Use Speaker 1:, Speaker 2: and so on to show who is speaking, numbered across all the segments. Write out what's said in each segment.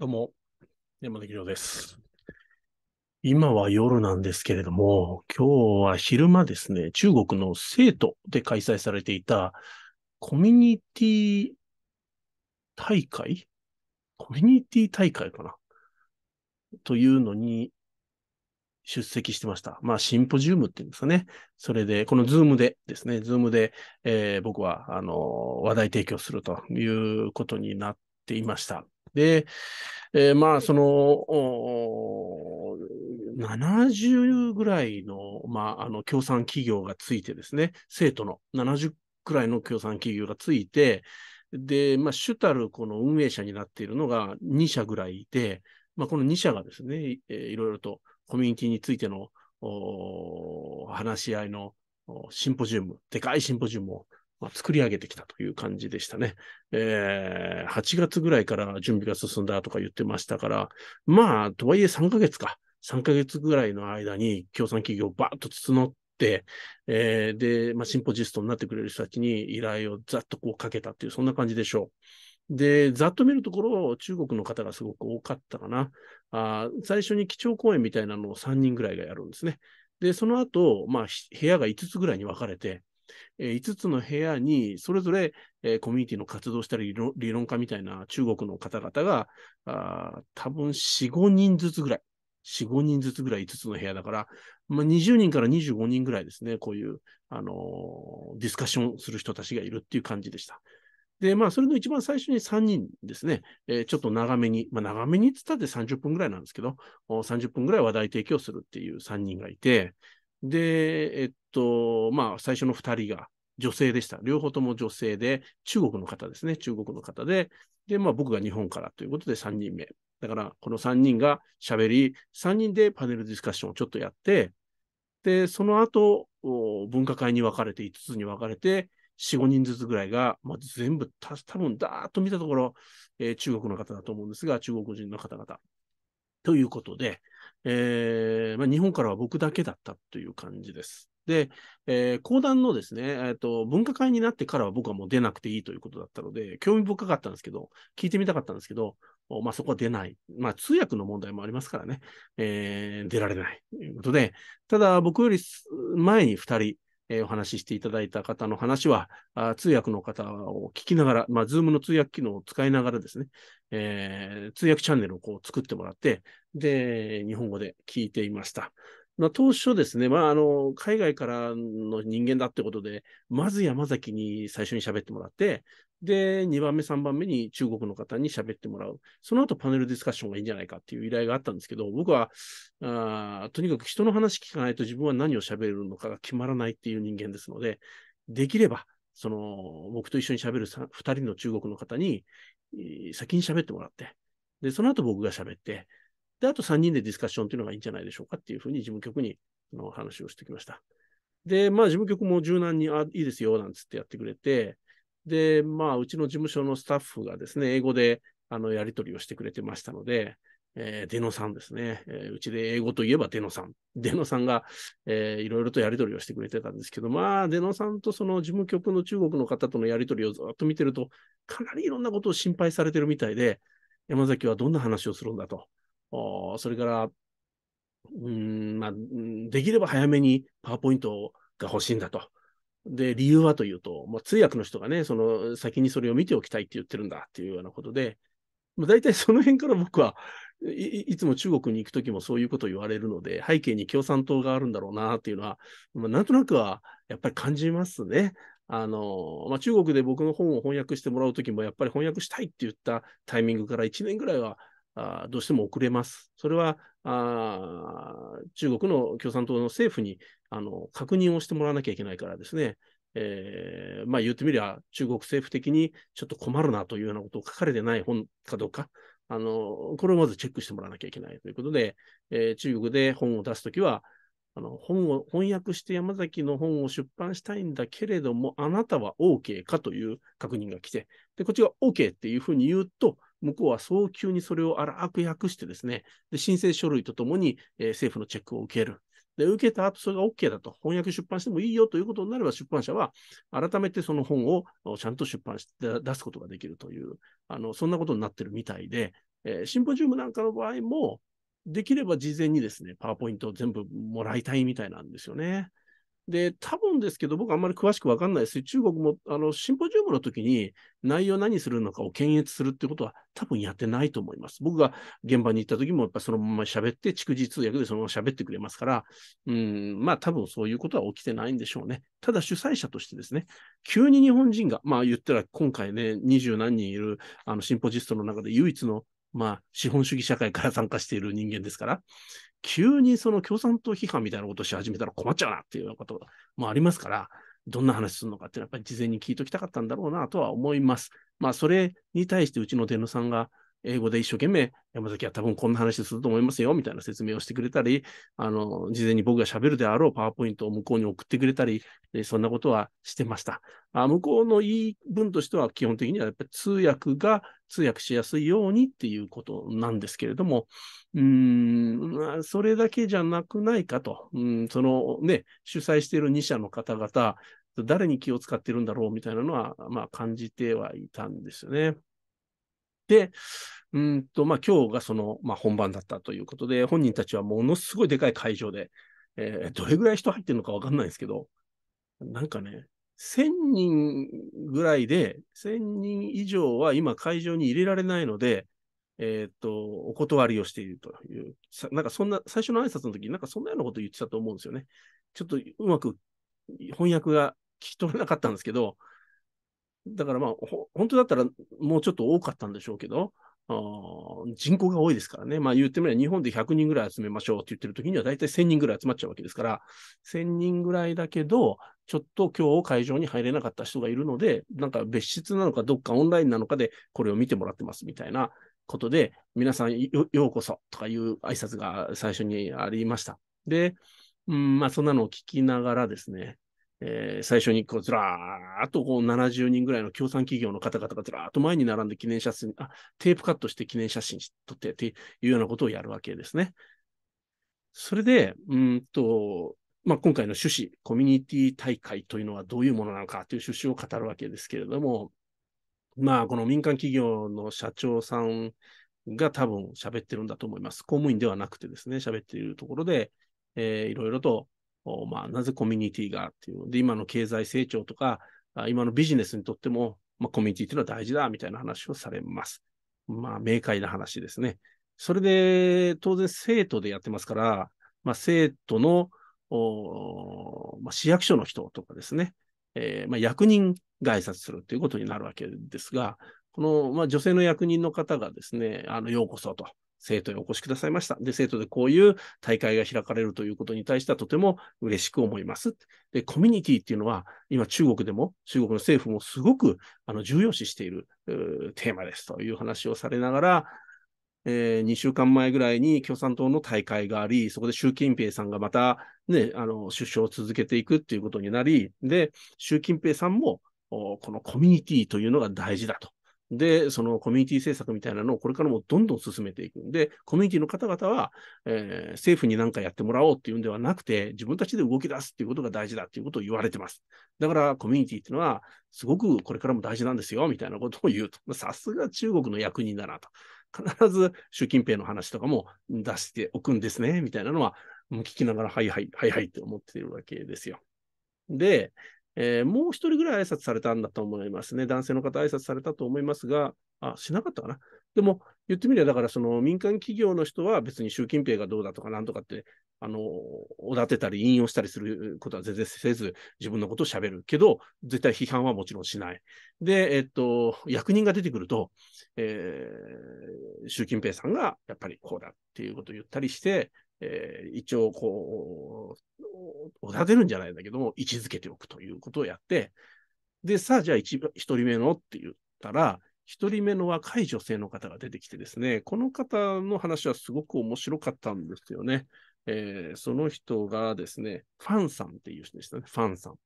Speaker 1: どうも、山崎亮です。今は夜なんですけれども、今日は昼間ですね、中国の成都で開催されていたコミュニティ大会コミュニティ大会かなというのに出席してました。まあ、シンポジウムっていうんですかね。それで、このズームでですね、ズームで、えー、僕は、あの、話題提供するということになっていました。で、えー、まあ、その、70ぐらいの、まあ、あの、協賛企業がついてですね、生徒の70くらいの協賛企業がついて、で、まあ、主たるこの運営者になっているのが2社ぐらいいて、まあ、この2社がですね、えー、いろいろとコミュニティについての話し合いのシンポジウム、でかいシンポジウムを作り上げてきたという感じでしたね。えー、8月ぐらいから準備が進んだとか言ってましたから、まあ、とはいえ3ヶ月か。3ヶ月ぐらいの間に共産企業をバーッと募って、えー、で、まあ、シンポジストになってくれる人たちに依頼をざっとこうかけたっていう、そんな感じでしょう。で、ざっと見るところ、中国の方がすごく多かったかな。あ最初に基調講演みたいなのを3人ぐらいがやるんですね。で、その後、まあ、部屋が5つぐらいに分かれて、え5つの部屋にそれぞれ、えコミュニティの活動したり理論家みたいな中国の方々が、あ多分4、5人ずつぐらい、4、5人ずつぐらい5つの部屋だから、まあ、20人から25人ぐらいですね、こういう、あのー、ディスカッションする人たちがいるっていう感じでした。で、まあ、それの一番最初に3人ですね、えー、ちょっと長めに、まあ、長めにって言ったって30分ぐらいなんですけど、30分ぐらい話題提供するっていう3人がいて、で、えっと、まあ、最初の2人が女性でした。両方とも女性で、中国の方ですね、中国の方で、で、まあ、僕が日本からということで3人目。だから、この3人がしゃべり、3人でパネルディスカッションをちょっとやって、で、その後、分科会に分かれて、5つに分かれて、4、5人ずつぐらいが、まあ、全部た、多分だーっと見たところ、えー、中国の方だと思うんですが、中国人の方々。ということで、えー、まあ、日本からは僕だけだったという感じです。で、えー、講談のですね、えーと、分科会になってからは僕はもう出なくていいということだったので、興味深かったんですけど、聞いてみたかったんですけど、まあ、そこは出ない。まあ、通訳の問題もありますからね、えー、出られないということで、ただ僕より前に2人、えー、お話ししていただいた方の話は、あ通訳の方を聞きながら、まあ、Zoom の通訳機能を使いながらですね、えー、通訳チャンネルをこう作ってもらって、で、日本語で聞いていました。まあ、当初ですね、まあ、あの、海外からの人間だってことで、まず山崎に最初に喋ってもらって、で、2番目、3番目に中国の方に喋ってもらう。その後パネルディスカッションがいいんじゃないかっていう依頼があったんですけど、僕は、あとにかく人の話聞かないと自分は何を喋るのかが決まらないっていう人間ですので、できれば、その、僕と一緒に喋る2人の中国の方に、先に喋ってもらって、で、その後僕が喋って、で、あと3人でディスカッションっていうのがいいんじゃないでしょうかっていうふうに事務局にの話をしてきました。で、まあ事務局も柔軟に、あ、いいですよ、なんつってやってくれて、で、まあ、うちの事務所のスタッフがですね、英語であのやり取りをしてくれてましたので、えー、デノさんですね、えー、うちで英語といえばデノさん。デノさんが、えー、いろいろとやり取りをしてくれてたんですけど、まあ、デノさんとその事務局の中国の方とのやり取りをずっと見てると、かなりいろんなことを心配されてるみたいで、山崎はどんな話をするんだと。それから、うんまあ、できれば早めにパワーポイントが欲しいんだと。で、理由はというと、まあ、通訳の人がね、その先にそれを見ておきたいって言ってるんだっていうようなことで、まあ、大体その辺から僕はいつも中国に行くときもそういうことを言われるので、背景に共産党があるんだろうなっていうのは、まあ、なんとなくはやっぱり感じますね。あのまあ、中国で僕の本を翻訳してもらうときも、やっぱり翻訳したいって言ったタイミングから1年ぐらいはあどうしても遅れます。それはあ中国の共産党の政府にあの確認をしてもらわなきゃいけないからですね。えー、まあ言ってみりゃ中国政府的にちょっと困るなというようなことを書かれてない本かどうか、あの、これをまずチェックしてもらわなきゃいけないということで、えー、中国で本を出すときは、あの本を翻訳して山崎の本を出版したいんだけれども、あなたは OK かという確認が来て、でこっちが OK っていうふうに言うと、向こうは早急にそれを荒く訳してですね、で申請書類とともに、えー、政府のチェックを受ける。で、受けた後、それが OK だと、翻訳出版してもいいよということになれば、出版社は改めてその本をちゃんと出版して出すことができるという、あのそんなことになってるみたいで、えー、シンポジウムなんかの場合も、できれば事前にですね、パワーポイントを全部もらいたいみたいなんですよね。で、多分ですけど、僕あんまり詳しくわかんないですし、中国も、あの、シンポジウムの時に内容何するのかを検閲するってことは多分やってないと思います。僕が現場に行った時も、やっぱそのまま喋って、逐次通訳でそのまま喋ってくれますから、うん、まあ多分そういうことは起きてないんでしょうね。ただ主催者としてですね、急に日本人が、まあ言ったら今回ね、二十何人いるあのシンポジストの中で唯一のまあ、資本主義社会から参加している人間ですから、急にその共産党批判みたいなことをし始めたら困っちゃうなっていうようなこともありますから、どんな話するのかっていうのはやっぱり事前に聞いときたかったんだろうなとは思います。まあ、それに対してうちの出野さんが英語で一生懸命、山崎は多分こんな話すると思いますよ、みたいな説明をしてくれたり、あの、事前に僕が喋るであろうパワーポイントを向こうに送ってくれたり、そんなことはしてました。あ向こうの言い分としては、基本的にはやっぱり通訳が通訳しやすいようにっていうことなんですけれども、うん、それだけじゃなくないかと。うん、そのね、主催している2社の方々、誰に気を使ってるんだろうみたいなのは、まあ感じてはいたんですよね。で、うんと、まあ、今日がその、まあ、本番だったということで、本人たちはものすごいでかい会場で、えー、どれぐらい人入ってるのかわかんないですけど、なんかね、1000人ぐらいで、1000人以上は今会場に入れられないので、えー、っと、お断りをしているという、なんかそんな、最初の挨拶の時なんかそんなようなこと言ってたと思うんですよね。ちょっとうまく翻訳が聞き取れなかったんですけど、だからまあ、本当だったらもうちょっと多かったんでしょうけど、人口が多いですからね。まあ言ってみれば日本で100人ぐらい集めましょうって言ってる時には大体1000人ぐらい集まっちゃうわけですから、1000人ぐらいだけど、ちょっと今日会場に入れなかった人がいるので、なんか別室なのかどっかオンラインなのかでこれを見てもらってますみたいなことで、皆さんようこそとかいう挨拶が最初にありました。で、うん、まあそんなのを聞きながらですね、えー、最初にこうずらーっとこう70人ぐらいの共産企業の方々がずらーっと前に並んで記念写真、あ、テープカットして記念写真撮ってっていうようなことをやるわけですね。それで、うんと、まあ、今回の趣旨、コミュニティ大会というのはどういうものなのかという趣旨を語るわけですけれども、まあ、この民間企業の社長さんが多分喋ってるんだと思います。公務員ではなくてですね、喋っているところで、えー、いろいろとまあ、なぜコミュニティがっていうので、今の経済成長とか、今のビジネスにとっても、まあ、コミュニティっていうのは大事だみたいな話をされます。まあ、明快な話ですね。それで、当然生徒でやってますから、まあ、生徒の、まあ、市役所の人とかですね、えー、まあ、役人が挨拶するということになるわけですが、この、まあ、女性の役人の方がですね、あのようこそと、生徒にお越しくださいました。で、生徒でこういう大会が開かれるということに対してはとても嬉しく思います。で、コミュニティっていうのは、今中国でも、中国の政府もすごくあの重要視しているテーマですという話をされながら、えー、2週間前ぐらいに共産党の大会があり、そこで習近平さんがまた、ね、あの首相を続けていくっていうことになり、で、習近平さんもこのコミュニティというのが大事だとで、そのコミュニティ政策みたいなのをこれからもどんどん進めていくんで、コミュニティの方々は、えー、政府に何かやってもらおうっていうんではなくて、自分たちで動き出すっていうことが大事だっていうことを言われてます。だからコミュニティっていうのは、すごくこれからも大事なんですよ、みたいなことを言うと。さすが中国の役人だなと。必ず習近平の話とかも出しておくんですね、みたいなのは、もう聞きながら、はいはい、はいはいって思っているわけですよ。で、えー、もう一人ぐらい挨拶されたんだと思いますね。男性の方挨拶されたと思いますが、あ、しなかったかな。でも、言ってみれば、だからその民間企業の人は別に習近平がどうだとかなんとかって、あの、おだてたり引用したりすることは全然せず、自分のことを喋るけど、絶対批判はもちろんしない。で、えっと、役人が出てくると、えー、習近平さんがやっぱりこうだっていうことを言ったりして、えー、一応こう、おだてるんじゃないんだけども、位置づけておくということをやって、で、さあ、じゃあ一人目のって言ったら、一人目の若い女性の方が出てきてですね、この方の話はすごく面白かったんですよね。えー、その人がですね、ファンさんっていう人でしたね、ファンさん。フ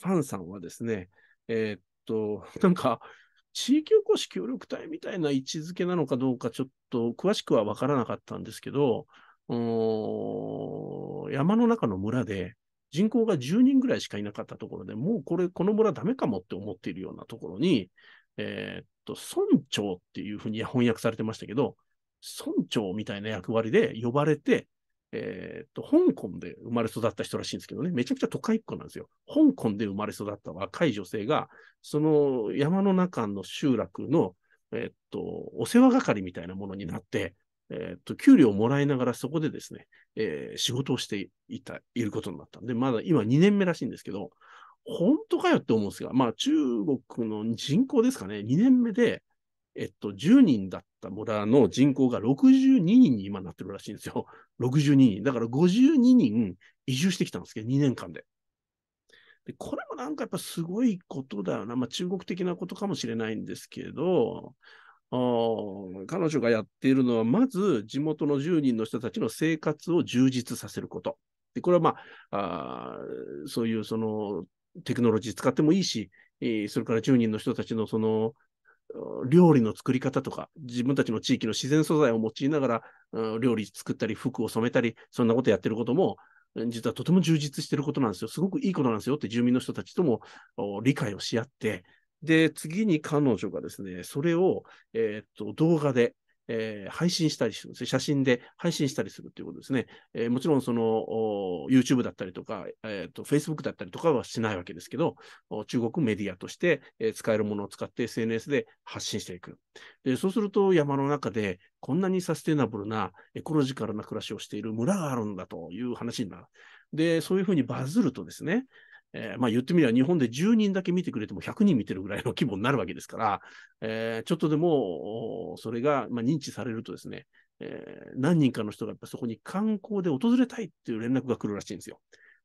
Speaker 1: ァンさんはですね、えー、っと、なんか、地域おこし協力隊みたいな位置づけなのかどうか、ちょっと詳しくは分からなかったんですけど、山の中の村で、人口が10人ぐらいしかいなかったところでもうこれ、この村ダメかもって思っているようなところに、えー、と、村長っていうふうに 翻訳されてましたけど、村長みたいな役割で呼ばれて、えー、と、香港で生まれ育った人らしいんですけどね、めちゃくちゃ都会っ子なんですよ。香港で生まれ育った若い女性が、その山の中の集落の、えっと、お世話係みたいなものになって、えっと、給料をもらいながらそこでですね、えー、仕事をしていた、いることになったんで、まだ今2年目らしいんですけど、本当かよって思うんですが、まあ中国の人口ですかね、2年目で、えっと、10人だった村の人口が62人に今なってるらしいんですよ。62人。だから52人移住してきたんですけど、2年間で。でこれもなんかやっぱすごいことだよな。まあ中国的なことかもしれないんですけど、彼女がやっているのは、まず地元の10人の人たちの生活を充実させること。でこれは、まあ、あそういうそのテクノロジー使ってもいいし、えー、それから10人の人たちのその料理の作り方とか、自分たちの地域の自然素材を用いながら、うん、料理作ったり、服を染めたり、そんなことやってることも、実はとても充実してることなんですよ。すごくいいことなんですよって住民の人たちとも理解をし合って、で、次に彼女がですね、それを、えっ、と動画で、えー、配信したりするんです、ね、写真で配信したりするということですね。えー、もちろん、その、YouTube だったりとか、えっ、ー、と、Facebook だったりとかはしないわけですけど、中国メディアとして、え使えるものを使って SNS で発信していく。で、そうすると山の中で、こんなにサステナブルな、エコロジカルな暮らしをしている村があるんだという話になる。で、そういうふうにバズるとですね、えー、まあ言ってみれば日本で10人だけ見てくれても100人見てるぐらいの規模になるわけですから、えー、ちょっとでもそれが、まあ、認知されるとですね、えー、何人かの人がやっぱそこに観光で訪れたいっていう連絡が来るらしいんですよ。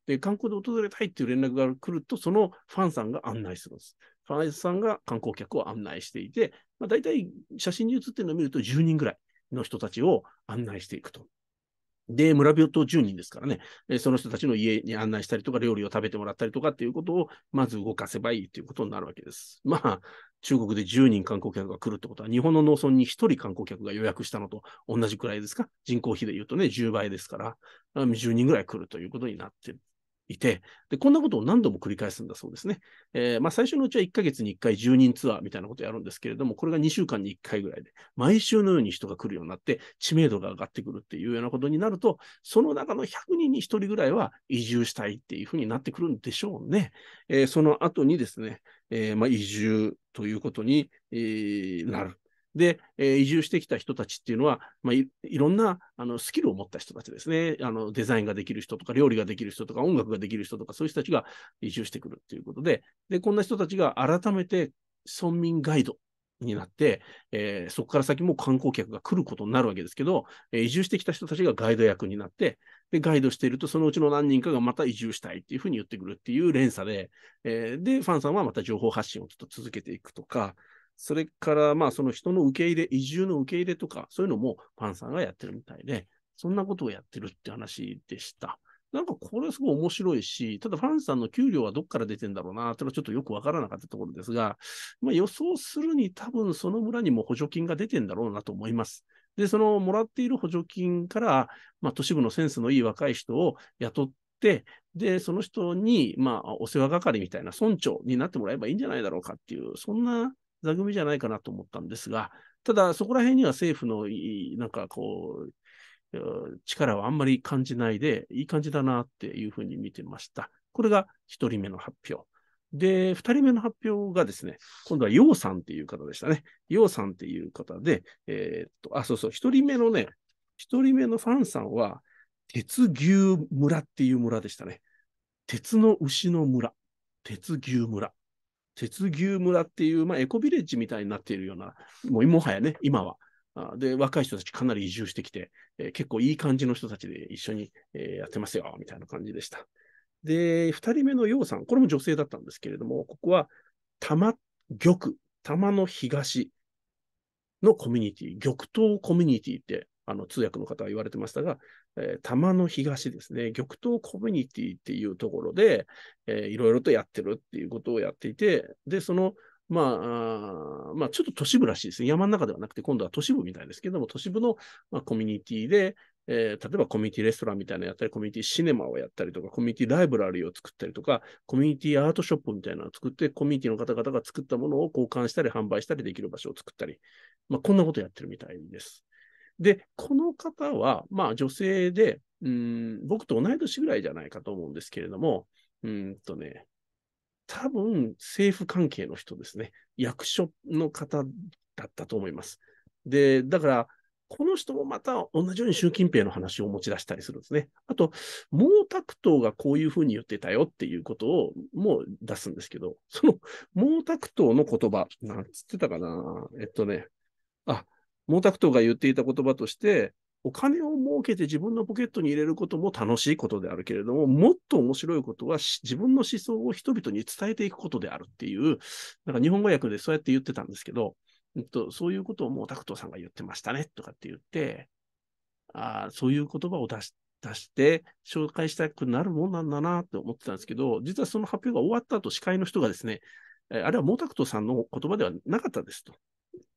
Speaker 1: で、観光で訪れたいっていう連絡が来ると、そのファンさんが案内するんです。ファンさんが観光客を案内していて、まあ、大体写真に写ってるのを見ると10人ぐらいの人たちを案内していくとで、村病棟10人ですからね、えその人たちの家に案内したりとか、料理を食べてもらったりとかっていうことを、まず動かせばいいということになるわけです。まあ、中国で10人観光客が来るってことは、日本の農村に1人観光客が予約したのと同じくらいですか人口比で言うとね、10倍ですから、10人ぐらい来るということになってる。いて、で、こんなことを何度も繰り返すんだそうですね。えー、まあ、最初のうちは1ヶ月に1回10人ツアーみたいなことをやるんですけれども、これが2週間に1回ぐらいで、毎週のように人が来るようになって、知名度が上がってくるっていうようなことになると、その中の100人に1人ぐらいは移住したいっていうふうになってくるんでしょうね。えー、その後にですね、えー、まあ、移住ということに、えなる。で、えー、移住してきた人たちっていうのは、まあ、いろんなあのスキルを持った人たちですねあの、デザインができる人とか、料理ができる人とか、音楽ができる人とか、そういう人たちが移住してくるっていうことで、でこんな人たちが改めて村民ガイドになって、えー、そこから先も観光客が来ることになるわけですけど、えー、移住してきた人たちがガイド役になって、でガイドしていると、そのうちの何人かがまた移住したいっていうふうに言ってくるっていう連鎖で、えー、で、ファンさんはまた情報発信をちょっと続けていくとか、それから、まあ、その人の受け入れ、移住の受け入れとか、そういうのもパンさんがやってるみたいで、そんなことをやってるって話でした。なんかこれはすごい面白いし、ただファンさんの給料はどっから出てんだろうな、というのはちょっとよくわからなかったところですが、まあ、予想するに多分その村にも補助金が出てんだろうなと思います。で、そのもらっている補助金から、まあ、都市部のセンスのいい若い人を雇って、で、その人に、まあ、お世話係みたいな村長になってもらえばいいんじゃないだろうかっていう、そんな座組じゃないかなと思ったんですが、ただそこら辺には政府のなんかこう、力はあんまり感じないで、いい感じだなっていうふうに見てました。これが1人目の発表。で、2人目の発表がですね、今度はヨウさんっていう方でしたね。ヨウさんっていう方で、えー、っと、あ、そうそう、1人目のね、1人目のファンさんは、鉄牛村っていう村でしたね。鉄の牛の村。鉄牛村。鉄牛村っていう、まあ、エコビレッジみたいになっているような、もうもはやね、今は。で、若い人たちかなり移住してきて、えー、結構いい感じの人たちで一緒に、えー、やってますよ、みたいな感じでした。で、2人目のようさん、これも女性だったんですけれども、ここは玉玉、玉、の東のコミュニティ、玉東コミュニティって、あの通訳の方は言われてましたが、えー、玉の東ですね、玉東コミュニティっていうところで、えー、いろいろとやってるっていうことをやっていて、で、その、まあ、あまあ、ちょっと都市部らしいですね。山の中ではなくて、今度は都市部みたいですけども、都市部の、まあ、コミュニティで、えー、例えばコミュニティレストランみたいなのやったり、コミュニティシネマをやったりとか、コミュニティライブラリーを作ったりとか、コミュニティアートショップみたいなのを作って、コミュニティの方々が作ったものを交換したり、販売したりできる場所を作ったり、まあ、こんなことやってるみたいです。で、この方は、まあ女性で、うん、僕と同い年ぐらいじゃないかと思うんですけれども、うんとね、多分政府関係の人ですね。役所の方だったと思います。で、だから、この人もまた同じように習近平の話を持ち出したりするんですね。あと、毛沢東がこういうふうに言ってたよっていうことをもう出すんですけど、その毛沢東の言葉、なんつってたかなえっとね、あ、毛沢東が言っていた言葉として、お金を儲けて自分のポケットに入れることも楽しいことであるけれども、もっと面白いことは自分の思想を人々に伝えていくことであるっていう、なんか日本語訳でそうやって言ってたんですけど、えっと、そういうことを毛沢東さんが言ってましたねとかって言って、あそういう言葉を出し出して紹介したくなるもんなんだなって思ってたんですけど、実はその発表が終わった後、司会の人がですね、あれは毛沢東さんの言葉ではなかったですと。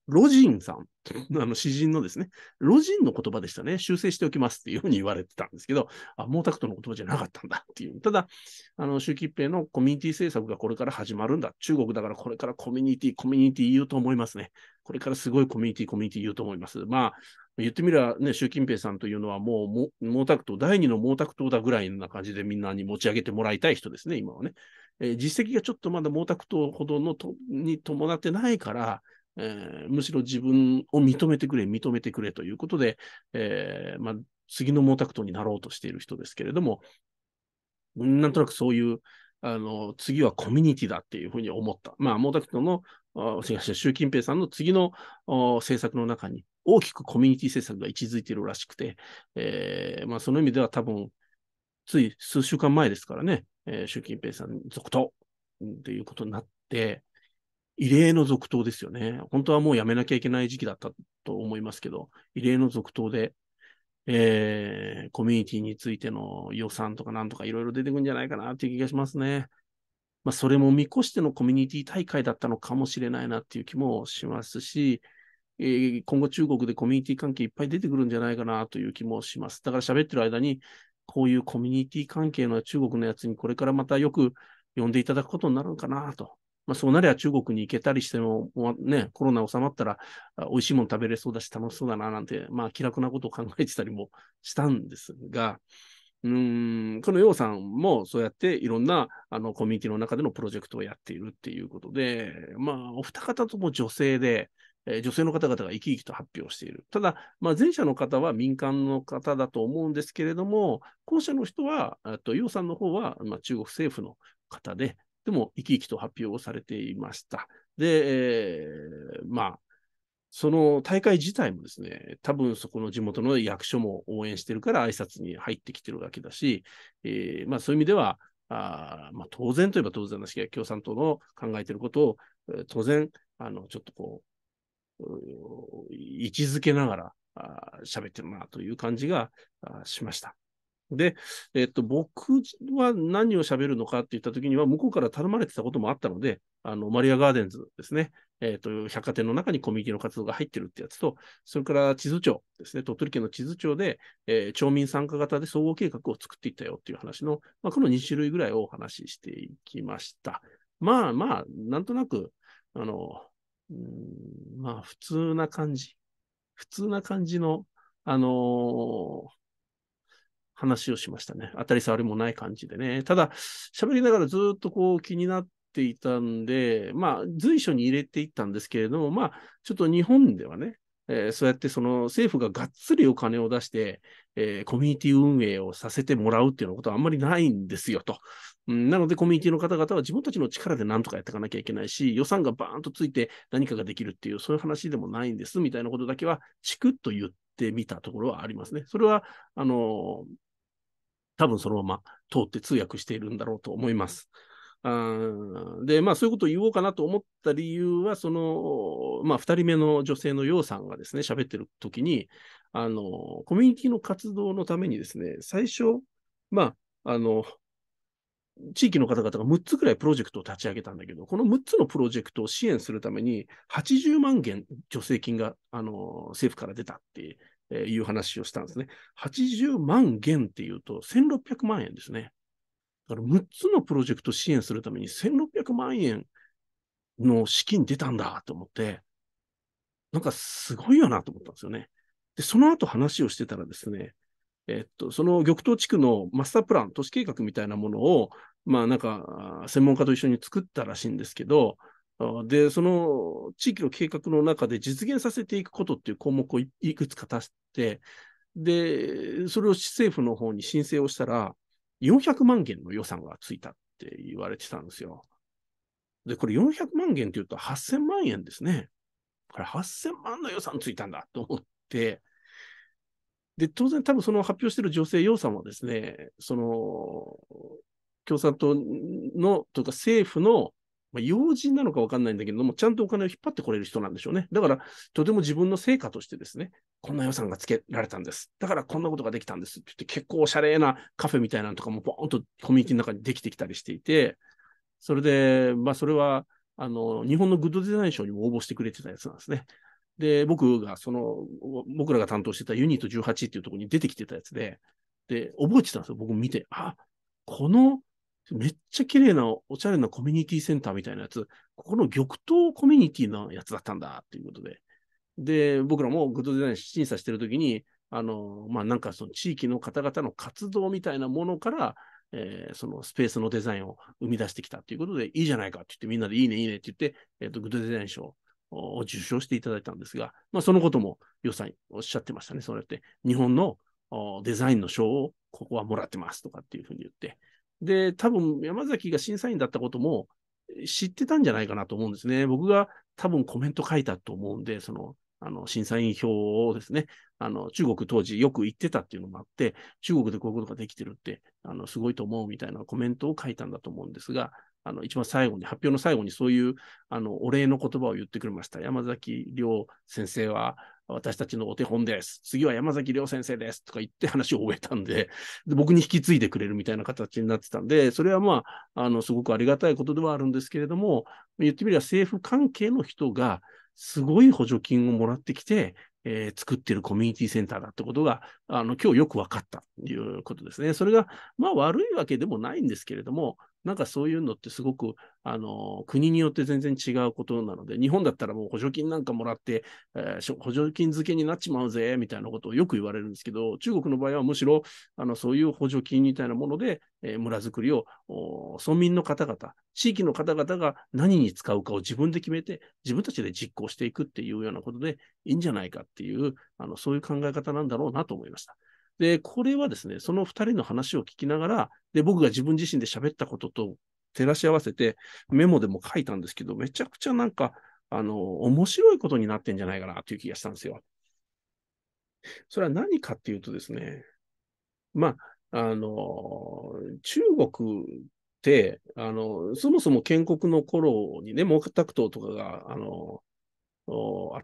Speaker 1: ロジンさん、あの詩人のですね、ロジンの言葉でしたね、修正しておきますっていうふうに言われてたんですけど、あ、毛沢東の言葉じゃなかったんだっていう。ただ、あの、習近平のコミュニティ政策がこれから始まるんだ。中国だからこれからコミュニティ、コミュニティ言うと思いますね。これからすごいコミュニティ、コミュニティ言うと思います。まあ、言ってみればね、習近平さんというのはもう毛沢東、第二の毛沢東だぐらいな感じでみんなに持ち上げてもらいたい人ですね、今はね。えー、実績がちょっとまだ毛沢東ほどのとに伴ってないから、えー、むしろ自分を認めてくれ、認めてくれということで、えー、まあ、次の毛沢東になろうとしている人ですけれども、なんとなくそういう、あの、次はコミュニティだっていうふうに思った。まあ、毛沢東の、習近平さんの次の政策の中に大きくコミュニティ政策が位置づいているらしくて、えー、まあ、その意味では多分、つい数週間前ですからね、えー、習近平さん続投っていうことになって、異例の続投ですよね。本当はもうやめなきゃいけない時期だったと思いますけど、異例の続投で、えー、コミュニティについての予算とかなんとかいろいろ出てくるんじゃないかなっていう気がしますね。まあ、それも見越してのコミュニティ大会だったのかもしれないなっていう気もしますし、えー、今後中国でコミュニティ関係いっぱい出てくるんじゃないかなという気もします。だから喋ってる間に、こういうコミュニティ関係の中国のやつにこれからまたよく呼んでいただくことになるのかなとまあ、そうなりゃ中国に行けたりしても、ね、コロナ収まったら、美味しいもの食べれそうだし、楽しそうだな、なんて、まあ、気楽なことを考えてたりもしたんですが、うん、このようさんもそうやっていろんなあのコミュニティの中でのプロジェクトをやっているっていうことで、まあ、お二方とも女性で、え女性の方々が生き生きと発表している。ただ、まあ、前者の方は民間の方だと思うんですけれども、後者の人は、と、ヨウさんの方は、まあ、中国政府の方で、でも生き生きと発表をされていました。で、えー、まあ、その大会自体もですね、多分そこの地元の役所も応援してるから挨拶に入ってきてるわけだし、えー、まあ、そういう意味では、あまあ、当然といえば当然だし、共産党の考えてることを、当然、あの、ちょっとこう、位置づけながら喋ってるなという感じがしました。で、えっと、僕は何を喋るのかって言った時には、向こうから頼まれてたこともあったので、あの、マリアガーデンズですね。えっ、と、百貨店の中にコミュニティの活動が入ってるってやつと、それから地図庁ですね。鳥取県の地図庁で、えー、町民参加型で総合計画を作っていったよっていう話の、まあ、この2種類ぐらいをお話ししていきました。まあまあ、なんとなく、あの、うんまあ、普通な感じ。普通な感じの、あのー話をしましたね。当たり障りもない感じでね。ただ、喋りながらずっとこう気になっていたんで、まあ、随所に入れていったんですけれども、まあ、ちょっと日本ではね、えー、そうやってその政府ががっつりお金を出して、えー、コミュニティ運営をさせてもらうっていうようなことはあんまりないんですよと。ん、なので、コミュニティの方々は自分たちの力でなんとかやっていかなきゃいけないし、予算がバーンとついて何かができるっていう、そういう話でもないんですみたいなことだけは、チクッと言ってみたところはありますね。それは、あの、多分そのまま通って通訳しているんだろうと思います。あで、まあ、そういうことを言おうかなと思った理由は、その、まあ、2人目の女性のようさんがですね、喋ってる時に、あの、コミュニティの活動のためにですね、最初、まあ、あの、地域の方々が6つくらいプロジェクトを立ち上げたんだけど、この6つのプロジェクトを支援するために、80万元助成金があの政府から出たってえー、いう話をしたんですね。80万元っていうと1600万円ですね。だから6つのプロジェクト支援するために1600万円の資金出たんだと思って、なんかすごいよなと思ったんですよね。で、その後話をしてたらですね、えっと、その玉東地区のマスタープラン、都市計画みたいなものを、まあなんか、専門家と一緒に作ったらしいんですけど、で、その地域の計画の中で実現させていくことっていう項目をいくつか足して、で、それを政府の方に申請をしたら、400万元の予算がついたって言われてたんですよ。で、これ400万元っていうと8000万円ですね。これ8000万の予算ついたんだと思って、で、当然多分その発表してる女性予算はですね、その、共産党の、というか政府のまあ、要人なのか分かんないんだけれども、ちゃんとお金を引っ張ってこれる人なんでしょうね。だから、とても自分の成果としてですね、こんな予算がつけられたんです。だから、こんなことができたんですって言って、結構おしゃれなカフェみたいなのとかも、ポーンとコミュニティの中にできてきたりしていて、それで、まあ、それは、あの、日本のグッドデザイン賞にも応募してくれてたやつなんですね。で、僕が、その、僕らが担当してたユニット18っていうところに出てきてたやつで、で、覚えてたんですよ。僕見て、あ、このめっちゃ綺麗なおしゃれなコミュニティセンターみたいなやつ、ここの玉頭コミュニティのやつだったんだっていうことで。で、僕らもグッドデザイン審査してるときに、あの、まあ、なんかその地域の方々の活動みたいなものから、えー、そのスペースのデザインを生み出してきたということで、いいじゃないかって言って、みんなでいいね、いいねって言って、えっ、ー、と、グッドデザイン賞を受賞していただいたんですが、まあ、そのことも、予算おっしゃってましたね。そうやって、日本のデザインの賞をここはもらってますとかっていうふうに言って、で、多分山崎が審査員だったことも知ってたんじゃないかなと思うんですね。僕が多分コメント書いたと思うんで、その、あの、審査員票をですね、あの、中国当時よく行ってたっていうのもあって、中国でこういうことができてるって、あの、すごいと思うみたいなコメントを書いたんだと思うんですが、あの、一番最後に、発表の最後にそういう、あの、お礼の言葉を言ってくれました。山崎亮先生は、私たちのお手本です。次は山崎亮先生です。とか言って話を終えたんでで、僕に引き継いでくれるみたいな形になってたんで、それはまあ、あの、すごくありがたいことではあるんですけれども、言ってみれば政府関係の人がすごい補助金をもらってきて、えー、作ってるコミュニティセンターだってことが、あの、今日よく分かったということですね。それが、まあ悪いわけでもないんですけれども、なんかそういうのってすごく、あの、国によって全然違うことなので、日本だったらもう補助金なんかもらって、えー、補助金付けになっちまうぜ、みたいなことをよく言われるんですけど、中国の場合はむしろ、あの、そういう補助金みたいなもので、えー、村づくりを、村民の方々、地域の方々が何に使うかを自分で決めて、自分たちで実行していくっていうようなことでいいんじゃないかっていう、あの、そういう考え方なんだろうなと思いました。で、これはですね、その二人の話を聞きながら、で、僕が自分自身で喋ったことと照らし合わせて、メモでも書いたんですけど、めちゃくちゃなんか、あの、面白いことになってんじゃないかなという気がしたんですよ。それは何かっていうとですね、まあ、あの、中国って、あの、そもそも建国の頃にね、毛沢東とかが、あの、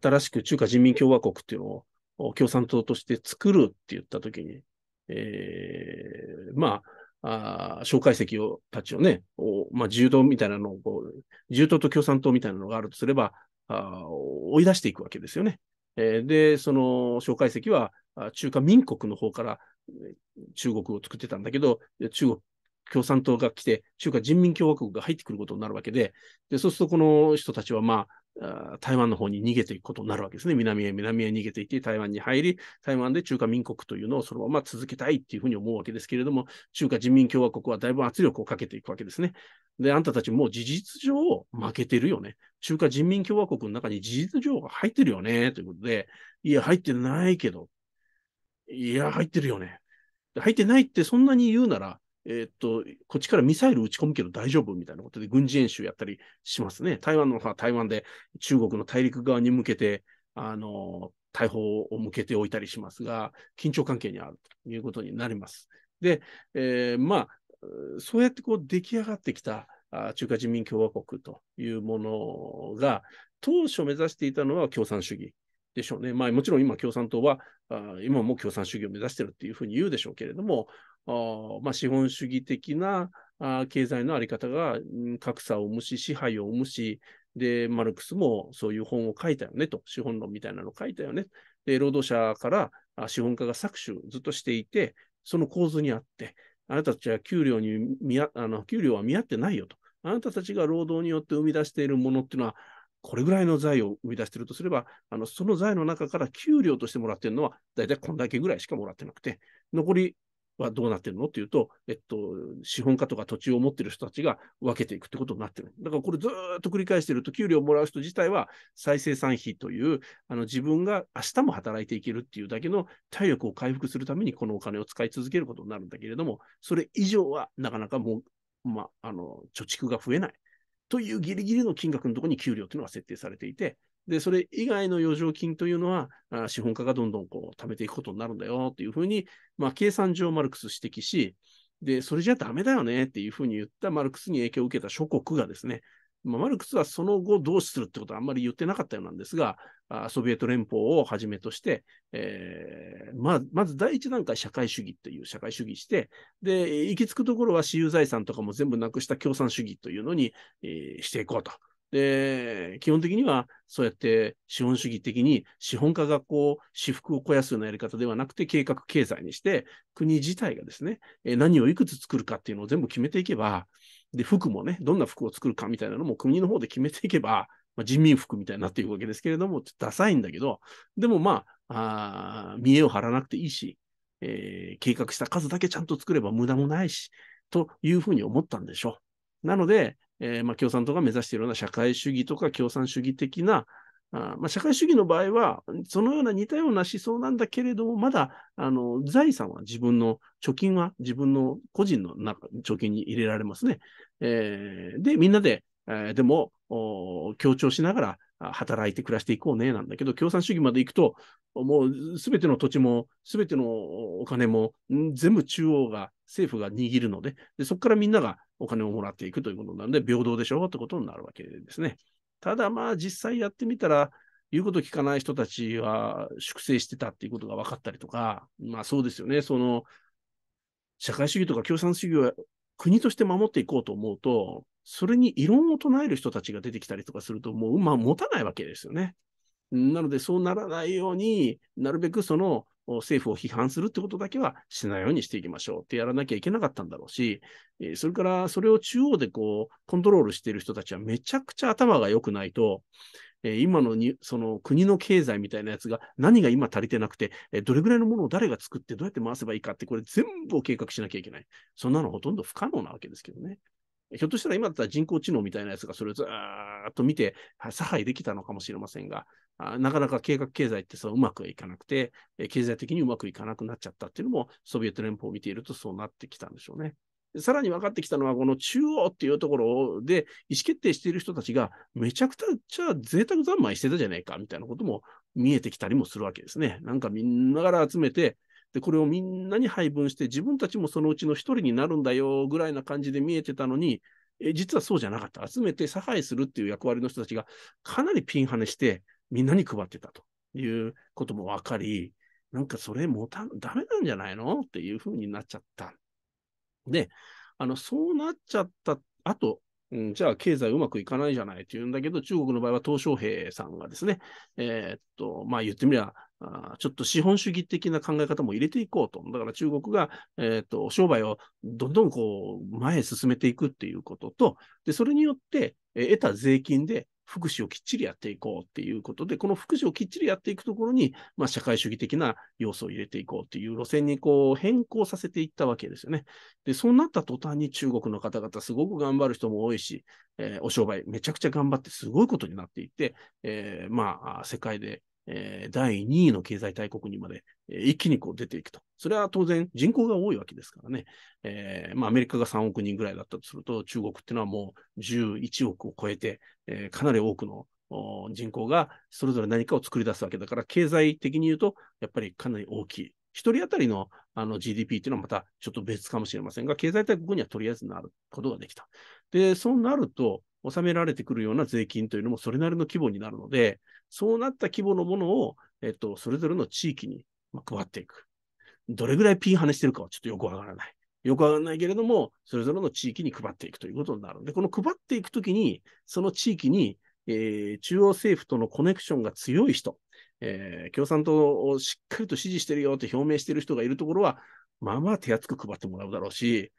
Speaker 1: 新しく中華人民共和国っていうのを共産党として作るって言ったときに、えー、まあ、あ介石をたちをね、おまあ、柔道みたいなのをこう、柔道と共産党みたいなのがあるとすれば、あ追い出していくわけですよね。えー、で、その蒋介石は中華民国の方から中国を作ってたんだけど、中国共産党が来て、中華人民共和国が入ってくることになるわけで、でそうするとこの人たちは、まあ、台湾の方に逃げていくことになるわけですね。南へ南へ逃げていって、台湾に入り、台湾で中華民国というのをそのまま続けたいっていうふうに思うわけですけれども、中華人民共和国はだいぶ圧力をかけていくわけですね。で、あんたたちもう事実上負けてるよね。中華人民共和国の中に事実上入ってるよね。ということで、いや、入ってないけど、いや、入ってるよね。入ってないってそんなに言うなら、えっと、こっちからミサイル撃ち込むけど大丈夫みたいなことで軍事演習やったりしますね。台湾の方は台湾で中国の大陸側に向けて、あの、大砲を向けておいたりしますが、緊張関係にあるということになります。で、えー、まあ、そうやってこう出来上がってきた中華人民共和国というものが、当初目指していたのは共産主義でしょうね。まあ、もちろん今、共産党はあ、今も共産主義を目指してるっていうふうに言うでしょうけれども、あまあ、資本主義的なあ経済のあり方が、格差を無視、支配を無視、で、マルクスもそういう本を書いたよねと、資本論みたいなのを書いたよね。で、労働者から資本家が搾取ずっとしていて、その構図にあって、あなたたちは給料に見あの給料は見合ってないよと。あなたたちが労働によって生み出しているものっていうのは、これぐらいの財を生み出しているとすれば、あのその財の中から給料としてもらっているのは、大体こんだけぐらいしかもらってなくて、残りはどうなってるのっていうと、えっと、資本家とか土地を持ってる人たちが分けていくってことになってる。だからこれずっと繰り返してると、給料をもらう人自体は再生産費という、あの自分が明日も働いていけるっていうだけの体力を回復するためにこのお金を使い続けることになるんだけれども、それ以上はなかなかもう、まあ、あの、貯蓄が増えない。というギリギリの金額のところに給料というのが設定されていて、で、それ以外の余剰金というのは、あ資本家がどんどんこう貯めていくことになるんだよというふうに、まあ、計算上マルクス指摘し、で、それじゃダメだよねっていうふうに言ったマルクスに影響を受けた諸国がですね、まあ、マルクスはその後どうするってことはあんまり言ってなかったようなんですが、あソビエト連邦をはじめとして、えーまあ、まず第一段階社会主義という社会主義して、で、行き着くところは私有財産とかも全部なくした共産主義というのに、えー、していこうと。で、基本的にはそうやって資本主義的に資本家がこう、私服を肥やすようなやり方ではなくて計画経済にして、国自体がですね、何をいくつ作るかっていうのを全部決めていけば、で、服もね、どんな服を作るかみたいなのも国の方で決めていけば、まあ、人民服みたいになっていくわけですけれども、ダサいんだけど、でもまあ、あ見栄を張らなくていいし、えー、計画した数だけちゃんと作れば無駄もないし、というふうに思ったんでしょう。なので、えーまあ、共産党が目指しているような社会主義とか共産主義的な、あまあ、社会主義の場合は、そのような似たような思想なんだけれども、まだあの財産は自分の、貯金は自分の個人の中貯金に入れられますね。えー、で、みんなで、えー、でも、強調しながら働いて暮らしていこうねなんだけど、共産主義まで行くと、もうすべての土地も、すべてのお金も、全部中央が政府が握るので、でそこからみんながお金をもらっていくということなので、平等でしょうってことになるわけですね。ただまあ実際やってみたら、言うこと聞かない人たちは粛清してたっていうことが分かったりとか、まあそうですよね、その、社会主義とか共産主義は国として守っていこうと思うと、それに異論を唱える人たちが出てきたりとかすると、もう、まあ、持たないわけですよね。なので、そうならないように、なるべくその政府を批判するってことだけはしないようにしていきましょうってやらなきゃいけなかったんだろうし、それからそれを中央でこうコントロールしている人たちはめちゃくちゃ頭が良くないと、今のにその国の経済みたいなやつが何が今足りてなくて、どれぐらいのものを誰が作ってどうやって回せばいいかって、これ全部を計画しなきゃいけない。そんなのほとんど不可能なわけですけどね。ひょっとしたら今だったら人工知能みたいなやつがそれをずっと見て、差配できたのかもしれませんが、なかなか計画経済ってそううまくいかなくて、経済的にうまくいかなくなっちゃったっていうのも、ソビエト連邦を見ているとそうなってきたんでしょうね。さらに分かってきたのは、この中央っていうところで意思決定している人たちが、めちゃくちゃ贅沢三昧してたじゃないか、みたいなことも見えてきたりもするわけですね。なんかみんなから集めて、で、これをみんなに配分して、自分たちもそのうちの一人になるんだよ、ぐらいな感じで見えてたのに、え実はそうじゃなかった。集めて差配するっていう役割の人たちがかなりピンハネして、みんなに配ってたということも分かり、なんかそれもた、ダメなんじゃないのっていうふうになっちゃった。で、あの、そうなっちゃった後、うん、じゃあ経済うまくいかないじゃないっていうんだけど、中国の場合は鄧小平さんがですね、えー、っと、まあ言ってみれば、あちょっと資本主義的な考え方も入れていこうと。だから中国が、えー、っと、商売をどんどんこう、前へ進めていくっていうことと、で、それによって、え得た税金で福祉をきっちりやっていこうっていうことで、この福祉をきっちりやっていくところに、まあ、社会主義的な要素を入れていこうっていう路線にこう変更させていったわけですよね。で、そうなった途端に中国の方々、すごく頑張る人も多いし、えー、お商売めちゃくちゃ頑張ってすごいことになっていって、えー、まあ、世界でえー、第2位の経済大国にまで、えー、一気にこう出ていくと。それは当然人口が多いわけですからね。えーまあ、アメリカが3億人ぐらいだったとすると、中国っていうのはもう11億を超えて、えー、かなり多くの人口がそれぞれ何かを作り出すわけだから、経済的に言うと、やっぱりかなり大きい。一人当たりのあの GDP っていうのはまたちょっと別かもしれませんが、経済大国にはとりあえずなることができた。で、そうなると、納められてくるような税金というのもそれなりの規模になるので、そうなった規模のものを、えっと、それぞれの地域に配っていく。どれぐらいピンハネしてるかはちょっとよくわからない。よくわからないけれども、それぞれの地域に配っていくということになるので、この配っていくときに、その地域に、えー、中央政府とのコネクションが強い人、えー、共産党をしっかりと支持してるよって表明してる人がいるところは、まあまあ手厚く配ってもらうだろうし、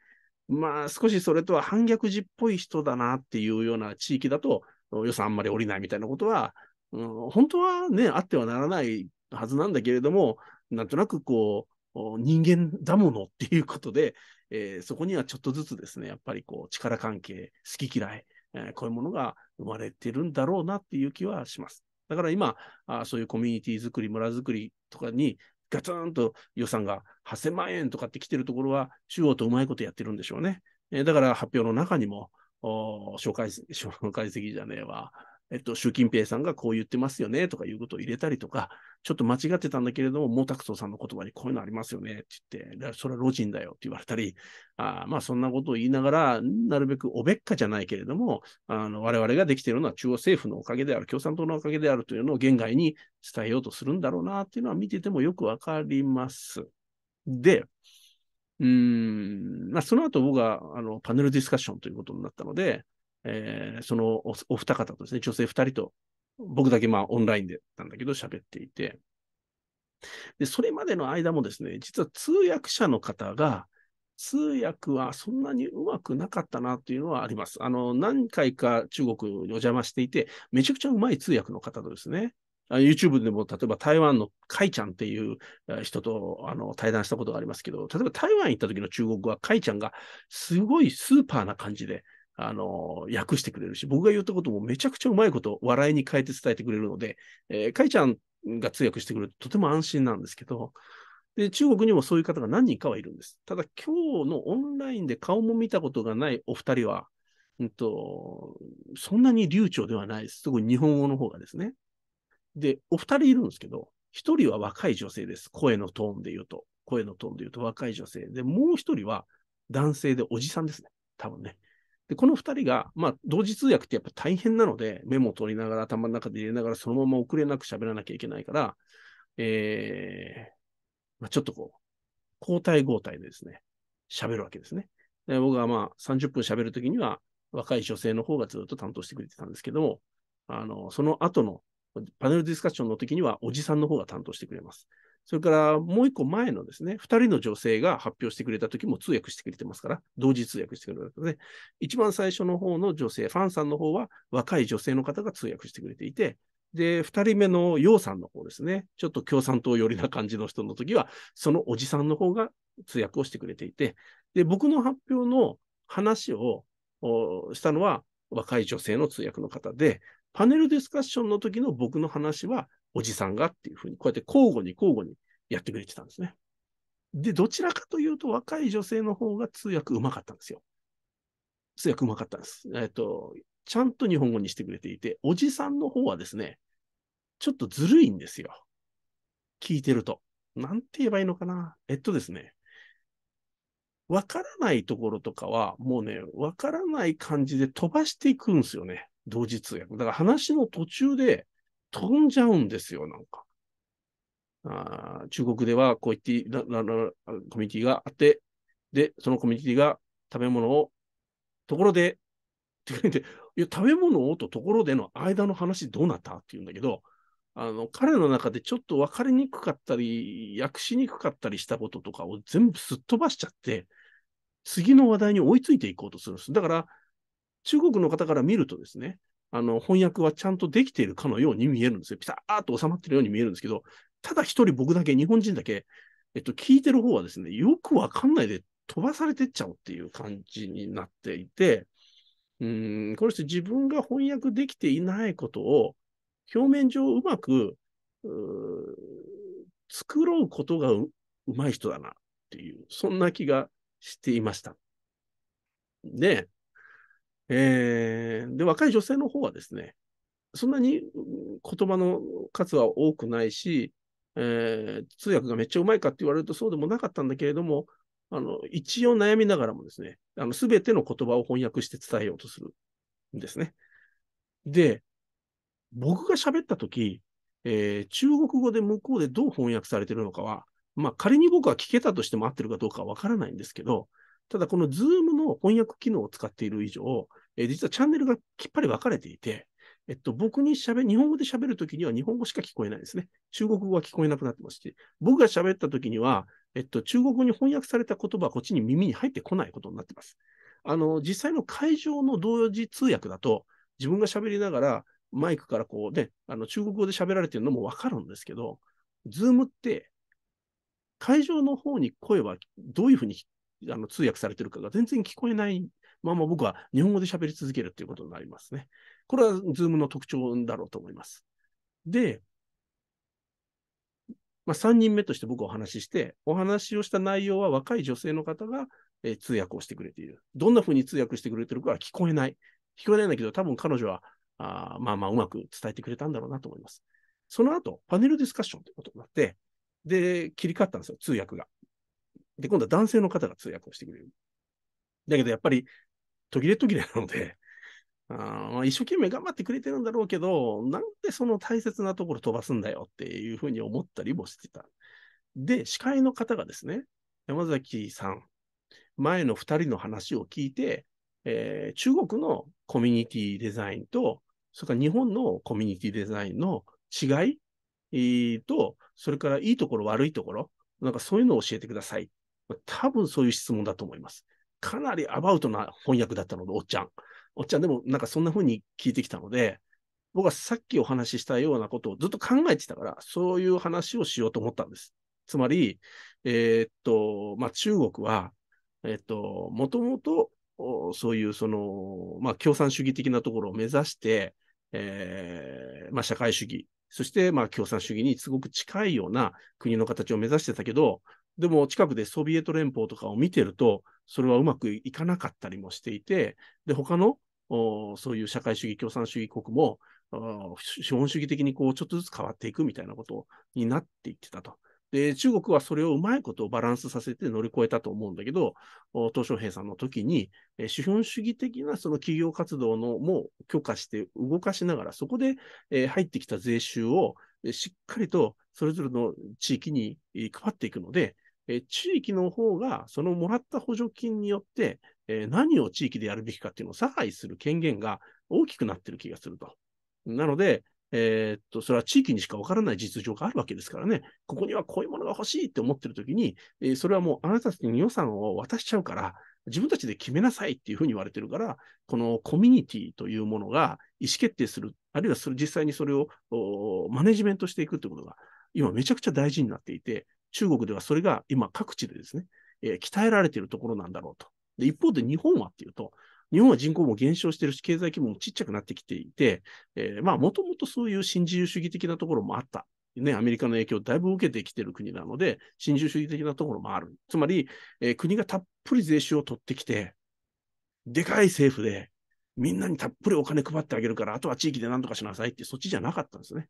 Speaker 1: まあ少しそれとは反逆児っぽい人だなっていうような地域だと予算あんまり下りないみたいなことは、うん、本当はね、あってはならないはずなんだけれども、なんとなくこう、人間だものっていうことで、えー、そこにはちょっとずつですね、やっぱりこう、力関係、好き嫌い、えー、こういうものが生まれてるんだろうなっていう気はします。だから今、あそういうコミュニティ作り、村作りとかにガツンと予算が8000万円とかって来てるところは、中央とうまいことやってるんでしょうね。えー、だから発表の中にも、紹介、紹介席じゃねえわ。えっと、習近平さんがこう言ってますよねとかいうことを入れたりとか、ちょっと間違ってたんだけれども、毛沢東さんの言葉にこういうのありますよねって言って、それは路人だよって言われたり、あまあそんなことを言いながら、なるべくおべっかじゃないけれども、あの我々ができているのは中央政府のおかげである、共産党のおかげであるというのを言外に伝えようとするんだろうなっていうのは見ててもよくわかります。で、うん、まあ、その後僕はあのパネルディスカッションということになったので、えー、そのお二方とですね、女性二人と僕だけまあオンラインでなんだけど喋っていて、で、それまでの間もですね、実は通訳者の方が、通訳はそんなにうまくなかったなというのはあります。あの、何回か中国にお邪魔していて、めちゃくちゃうまい通訳の方とですね、YouTube でも例えば台湾のカイちゃんっていう人とあの対談したことがありますけど、例えば台湾行った時の中国語はカイちゃんがすごいスーパーな感じで、あの、訳してくれるし、僕が言ったこともめちゃくちゃうまいこと笑いに変えて伝えてくれるので、えー、かいちゃんが通訳してくれるととても安心なんですけど、で、中国にもそういう方が何人かはいるんです。ただ、今日のオンラインで顔も見たことがないお二人は、うんと、そんなに流暢ではないです。特に日本語の方がですね。で、お二人いるんですけど、一人は若い女性です。声のトーンで言うと。声のトーンで言うと若い女性。で、もう一人は男性でおじさんですね。多分ね。で、この2人が、まあ、同時通訳ってやっぱ大変なので、メモを取りながら、頭の中で入れながら、そのまま遅れなく喋らなきゃいけないから、えー、まあ、ちょっとこう、交代交代でですね、喋るわけですね。で僕はまあ、30分喋るときには、若い女性の方がずっと担当してくれてたんですけども、あの、その後のパネルディスカッションの時には、おじさんの方が担当してくれます。それからもう一個前のですね、二人の女性が発表してくれた時も通訳してくれてますから、同時通訳してくれたので、一番最初の方の女性、ファンさんの方は若い女性の方が通訳してくれていて、で、二人目のヨウさんの方ですね、ちょっと共産党寄りな感じの人の時は、そのおじさんの方が通訳をしてくれていて、で、僕の発表の話をしたのは若い女性の通訳の方で、パネルディスカッションの時の僕の話はおじさんがっていうふうに、こうやって交互に交互にやってくれてたんですね。で、どちらかというと若い女性の方が通訳うまかったんですよ。通訳うまかったんです。えっ、と、ちゃんと日本語にしてくれていて、おじさんの方はですね、ちょっとずるいんですよ。聞いてると。なんて言えばいいのかな。えっとですね、わからないところとかは、もうね、わからない感じで飛ばしていくんですよね。同時通訳。だから話の途中で、飛んじゃうんですよ、なんか。あ中国ではこういってコミュニティがあって、で、そのコミュニティが食べ物を、ところで、って言って、い食べ物をとところでの間の話どうなったって言うんだけど、あの、彼の中でちょっと分かりにくかったり、訳しにくかったりしたこととかを全部すっ飛ばしちゃって、次の話題に追いついていこうとするんです。だから、中国の方から見るとですね、あの、翻訳はちゃんとできているかのように見えるんですよ。ピターっと収まってるように見えるんですけど、ただ一人僕だけ、日本人だけ、えっと、聞いてる方はですね、よくわかんないで飛ばされてっちゃうっていう感じになっていて、うん、これして自分が翻訳できていないことを、表面上うまく、作ろうことがうまい人だなっていう、そんな気がしていました。で、えー、で、若い女性の方はですね、そんなに言葉の数は多くないし、えー、通訳がめっちゃうまいかって言われるとそうでもなかったんだけれども、あの一応悩みながらもですね、すべての言葉を翻訳して伝えようとするんですね。で、僕が喋ったとき、えー、中国語で向こうでどう翻訳されてるのかは、まあ、仮に僕は聞けたとしても合ってるかどうかはわからないんですけど、ただ、この Zoom の翻訳機能を使っている以上、えー、実はチャンネルがきっぱり分かれていて、えっと、僕にべ、日本語で喋るときには日本語しか聞こえないですね。中国語は聞こえなくなってますし、僕が喋ったときには、えっと、中国語に翻訳された言葉はこっちに耳に入ってこないことになってます。あの、実際の会場の同時通訳だと、自分が喋りながら、マイクからこうね、あの中国語で喋られてるのもわかるんですけど、ズームって、会場の方に声はどういうふうにあの通訳されてるかが全然聞こえないまま僕は日本語で喋り続けるということになりますね。これは Zoom の特徴だろうと思います。で、まあ、3人目として僕お話しして、お話をした内容は若い女性の方が、えー、通訳をしてくれている。どんなふうに通訳してくれてるかは聞こえない。聞こえないんだけど、多分彼女はあまあまあうまく伝えてくれたんだろうなと思います。その後、パネルディスカッションということになって、で、切り替わったんですよ、通訳が。で、今度は男性の方が通訳をしてくれる。だけどやっぱり途切れ途切れなので、あ一生懸命頑張ってくれてるんだろうけど、なんでその大切なところ飛ばすんだよっていうふうに思ったりもしてた。で、司会の方がですね、山崎さん、前の2人の話を聞いて、えー、中国のコミュニティデザインと、それから日本のコミュニティデザインの違い、えと、それからいいところ、悪いところ、なんかそういうのを教えてください多分そういう質問だと思います。かなりアバウトな翻訳だったので、おっちゃん。おっちゃんでもなんかそんな風に聞いてきたので、僕はさっきお話ししたようなことをずっと考えてたから、そういう話をしようと思ったんです。つまり、えー、っと、まあ、中国は、えー、っと、もともと、そういうその、まあ、共産主義的なところを目指して、えー、まあ、社会主義、そして、まあ、共産主義にすごく近いような国の形を目指してたけど、でも近くでソビエト連邦とかを見てると、それはうまくいかなかったりもしていて、で、他のそういう社会主義、共産主義国も、資本主義的にこうちょっとずつ変わっていくみたいなことになっていってたと。で、中国はそれをうまいことをバランスさせて乗り越えたと思うんだけど、鄧小平さんの時に、資本主義的なその企業活動のも許可して動かしながら、そこで入ってきた税収をしっかりとそれぞれの地域に配っていくので、え地域の方が、そのもらった補助金によって、え何を地域でやるべきかっていうのを差配する権限が大きくなってる気がすると。なので、えー、っと、それは地域にしかわからない実情があるわけですからね、ここにはこういうものが欲しいって思ってるときに、えー、それはもうあなたたちに予算を渡しちゃうから、自分たちで決めなさいっていうふうに言われてるから、このコミュニティというものが意思決定する、あるいはそれ実際にそれをマネジメントしていくってことが、今めちゃくちゃ大事になっていて、中国ではそれが今各地でですね、えー、鍛えられているところなんだろうと。で、一方で日本はっていうと、日本は人口も減少してるし、経済規模もちっちゃくなってきていて、えー、まあ、もともとそういう新自由主義的なところもあった。ね、アメリカの影響をだいぶ受けてきてる国なので、新自由主義的なところもある。つまり、えー、国がたっぷり税収を取ってきて、でかい政府で、みんなにたっぷりお金配ってあげるから、あとは地域で何とかしなさいって、そっちじゃなかったんですね。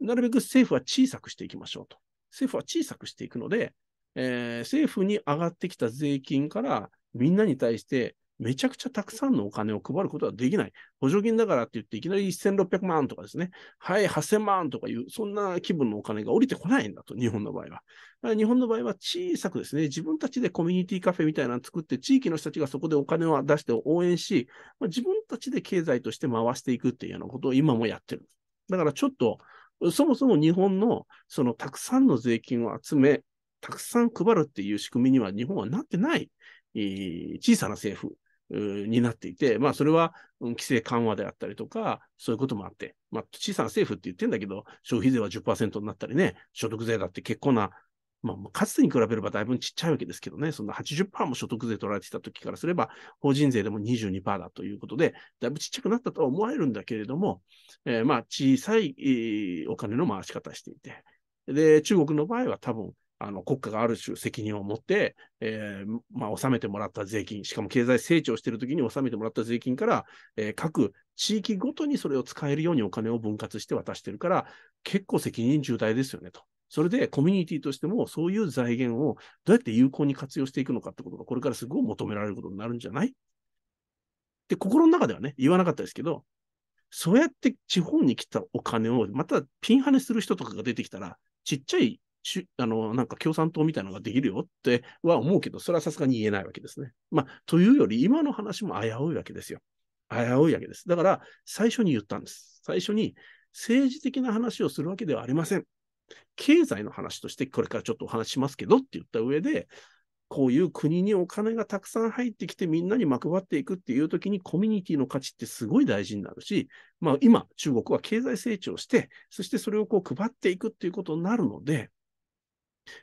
Speaker 1: なるべく政府は小さくしていきましょうと。政府は小さくしていくので、えー、政府に上がってきた税金からみんなに対してめちゃくちゃたくさんのお金を配ることはできない。補助金だからって言って、いきなり1600万とかですね、はい、8000万とかいう、そんな気分のお金が降りてこないんだと、日本の場合は。日本の場合は小さくですね、自分たちでコミュニティカフェみたいなのを作って、地域の人たちがそこでお金を出して応援し、まあ、自分たちで経済として回していくっていうようなことを今もやってる。だからちょっと、そもそも日本のそのたくさんの税金を集め、たくさん配るっていう仕組みには日本はなってない、小さな政府になっていて、まあ、それは規制緩和であったりとか、そういうこともあって、まあ、小さな政府って言ってんだけど、消費税は10%になったりね、所得税だって結構なまあ、かつてに比べればだいぶちっちゃいわけですけどね、そんな80%も所得税取られてきた時からすれば、法人税でも22%だということで、だいぶちっちゃくなったとは思われるんだけれども、えー、まあ、小さい、えー、お金の回し方していて、で、中国の場合は多分、あの国家がある種責任を持って、えー、まあ、納めてもらった税金、しかも経済成長しているときに納めてもらった税金から、えー、各地域ごとにそれを使えるようにお金を分割して渡してるから、結構責任重大ですよねと。それでコミュニティとしてもそういう財源をどうやって有効に活用していくのかってことが、これからすごい求められることになるんじゃないで、心の中ではね、言わなかったですけど、そうやって地方に来たお金をまたピンハネする人とかが出てきたら、ちっちゃいあの、なんか共産党みたいなのができるよっては思うけど、それはさすがに言えないわけですね。まあ、というより、今の話も危ういわけですよ。危ういわけです。だから、最初に言ったんです。最初に、政治的な話をするわけではありません。経済の話としてこれからちょっとお話しますけどって言った上で、こういう国にお金がたくさん入ってきてみんなにまくばっていくっていう時にコミュニティの価値ってすごい大事になるし、まあ今中国は経済成長して、そしてそれをこう配っていくっていうことになるので、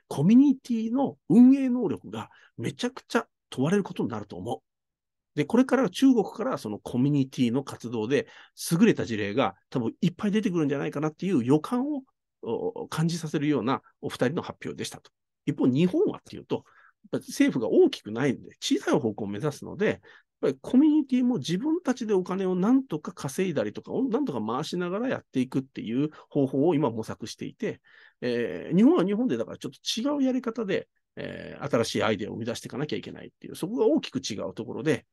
Speaker 1: コミュニティの運営能力がめちゃくちゃ問われることになると思う。で、これから中国からそのコミュニティの活動で優れた事例が多分いっぱい出てくるんじゃないかなっていう予感を感じさせるようなお二人の発表でしたと。一方、日本はっていうと、政府が大きくないので、小さい方向を目指すので、やっぱりコミュニティも自分たちでお金をなんとか稼いだりとか、なんとか回しながらやっていくっていう方法を今模索していて、えー、日本は日本でだからちょっと違うやり方で、えー、新しいアイデアを生み出していかなきゃいけないっていう、そこが大きく違うところで、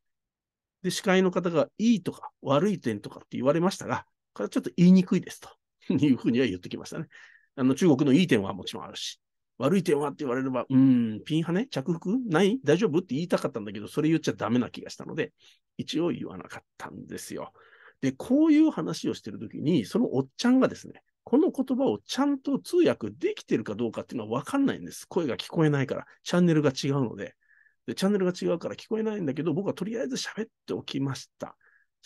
Speaker 1: で、司会の方がいいとか悪い点とかって言われましたが、これはちょっと言いにくいですと。いうふうには言ってきましたね。あの、中国のいい点はもちろんあるし、悪い点はって言われれば、うん、ピンハネ着服ない大丈夫って言いたかったんだけど、それ言っちゃダメな気がしたので、一応言わなかったんですよ。で、こういう話をしてるときに、そのおっちゃんがですね、この言葉をちゃんと通訳できてるかどうかっていうのは分かんないんです。声が聞こえないから、チャンネルが違うので。で、チャンネルが違うから聞こえないんだけど、僕はとりあえず喋っておきました。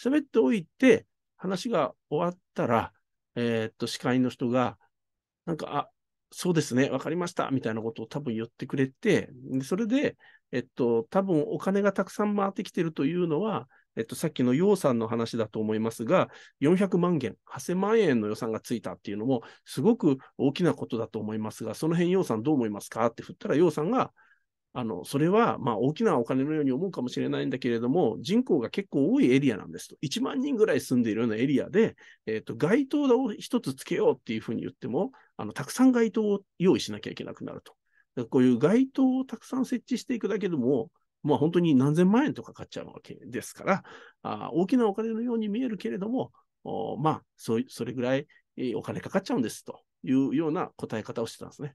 Speaker 1: 喋っておいて、話が終わったら、えー、っと、司会の人が、なんか、あ、そうですね、わかりました、みたいなことを多分言ってくれて、それで、えっと、多分お金がたくさん回ってきてるというのは、えっと、さっきの楊さんの話だと思いますが、400万元、8000万円の予算がついたっていうのも、すごく大きなことだと思いますが、その辺洋さんどう思いますかって振ったら、楊さんが、あの、それは、まあ、大きなお金のように思うかもしれないんだけれども、人口が結構多いエリアなんですと。1万人ぐらい住んでいるようなエリアで、えっ、ー、と、街灯を一つつけようっていうふうに言っても、あの、たくさん街灯を用意しなきゃいけなくなると。こういう街灯をたくさん設置していくだけでも、まあ、本当に何千万円とかかっちゃうわけですから、あ大きなお金のように見えるけれども、おまあそ、それぐらいお金かかっちゃうんですというような答え方をしてたんですね。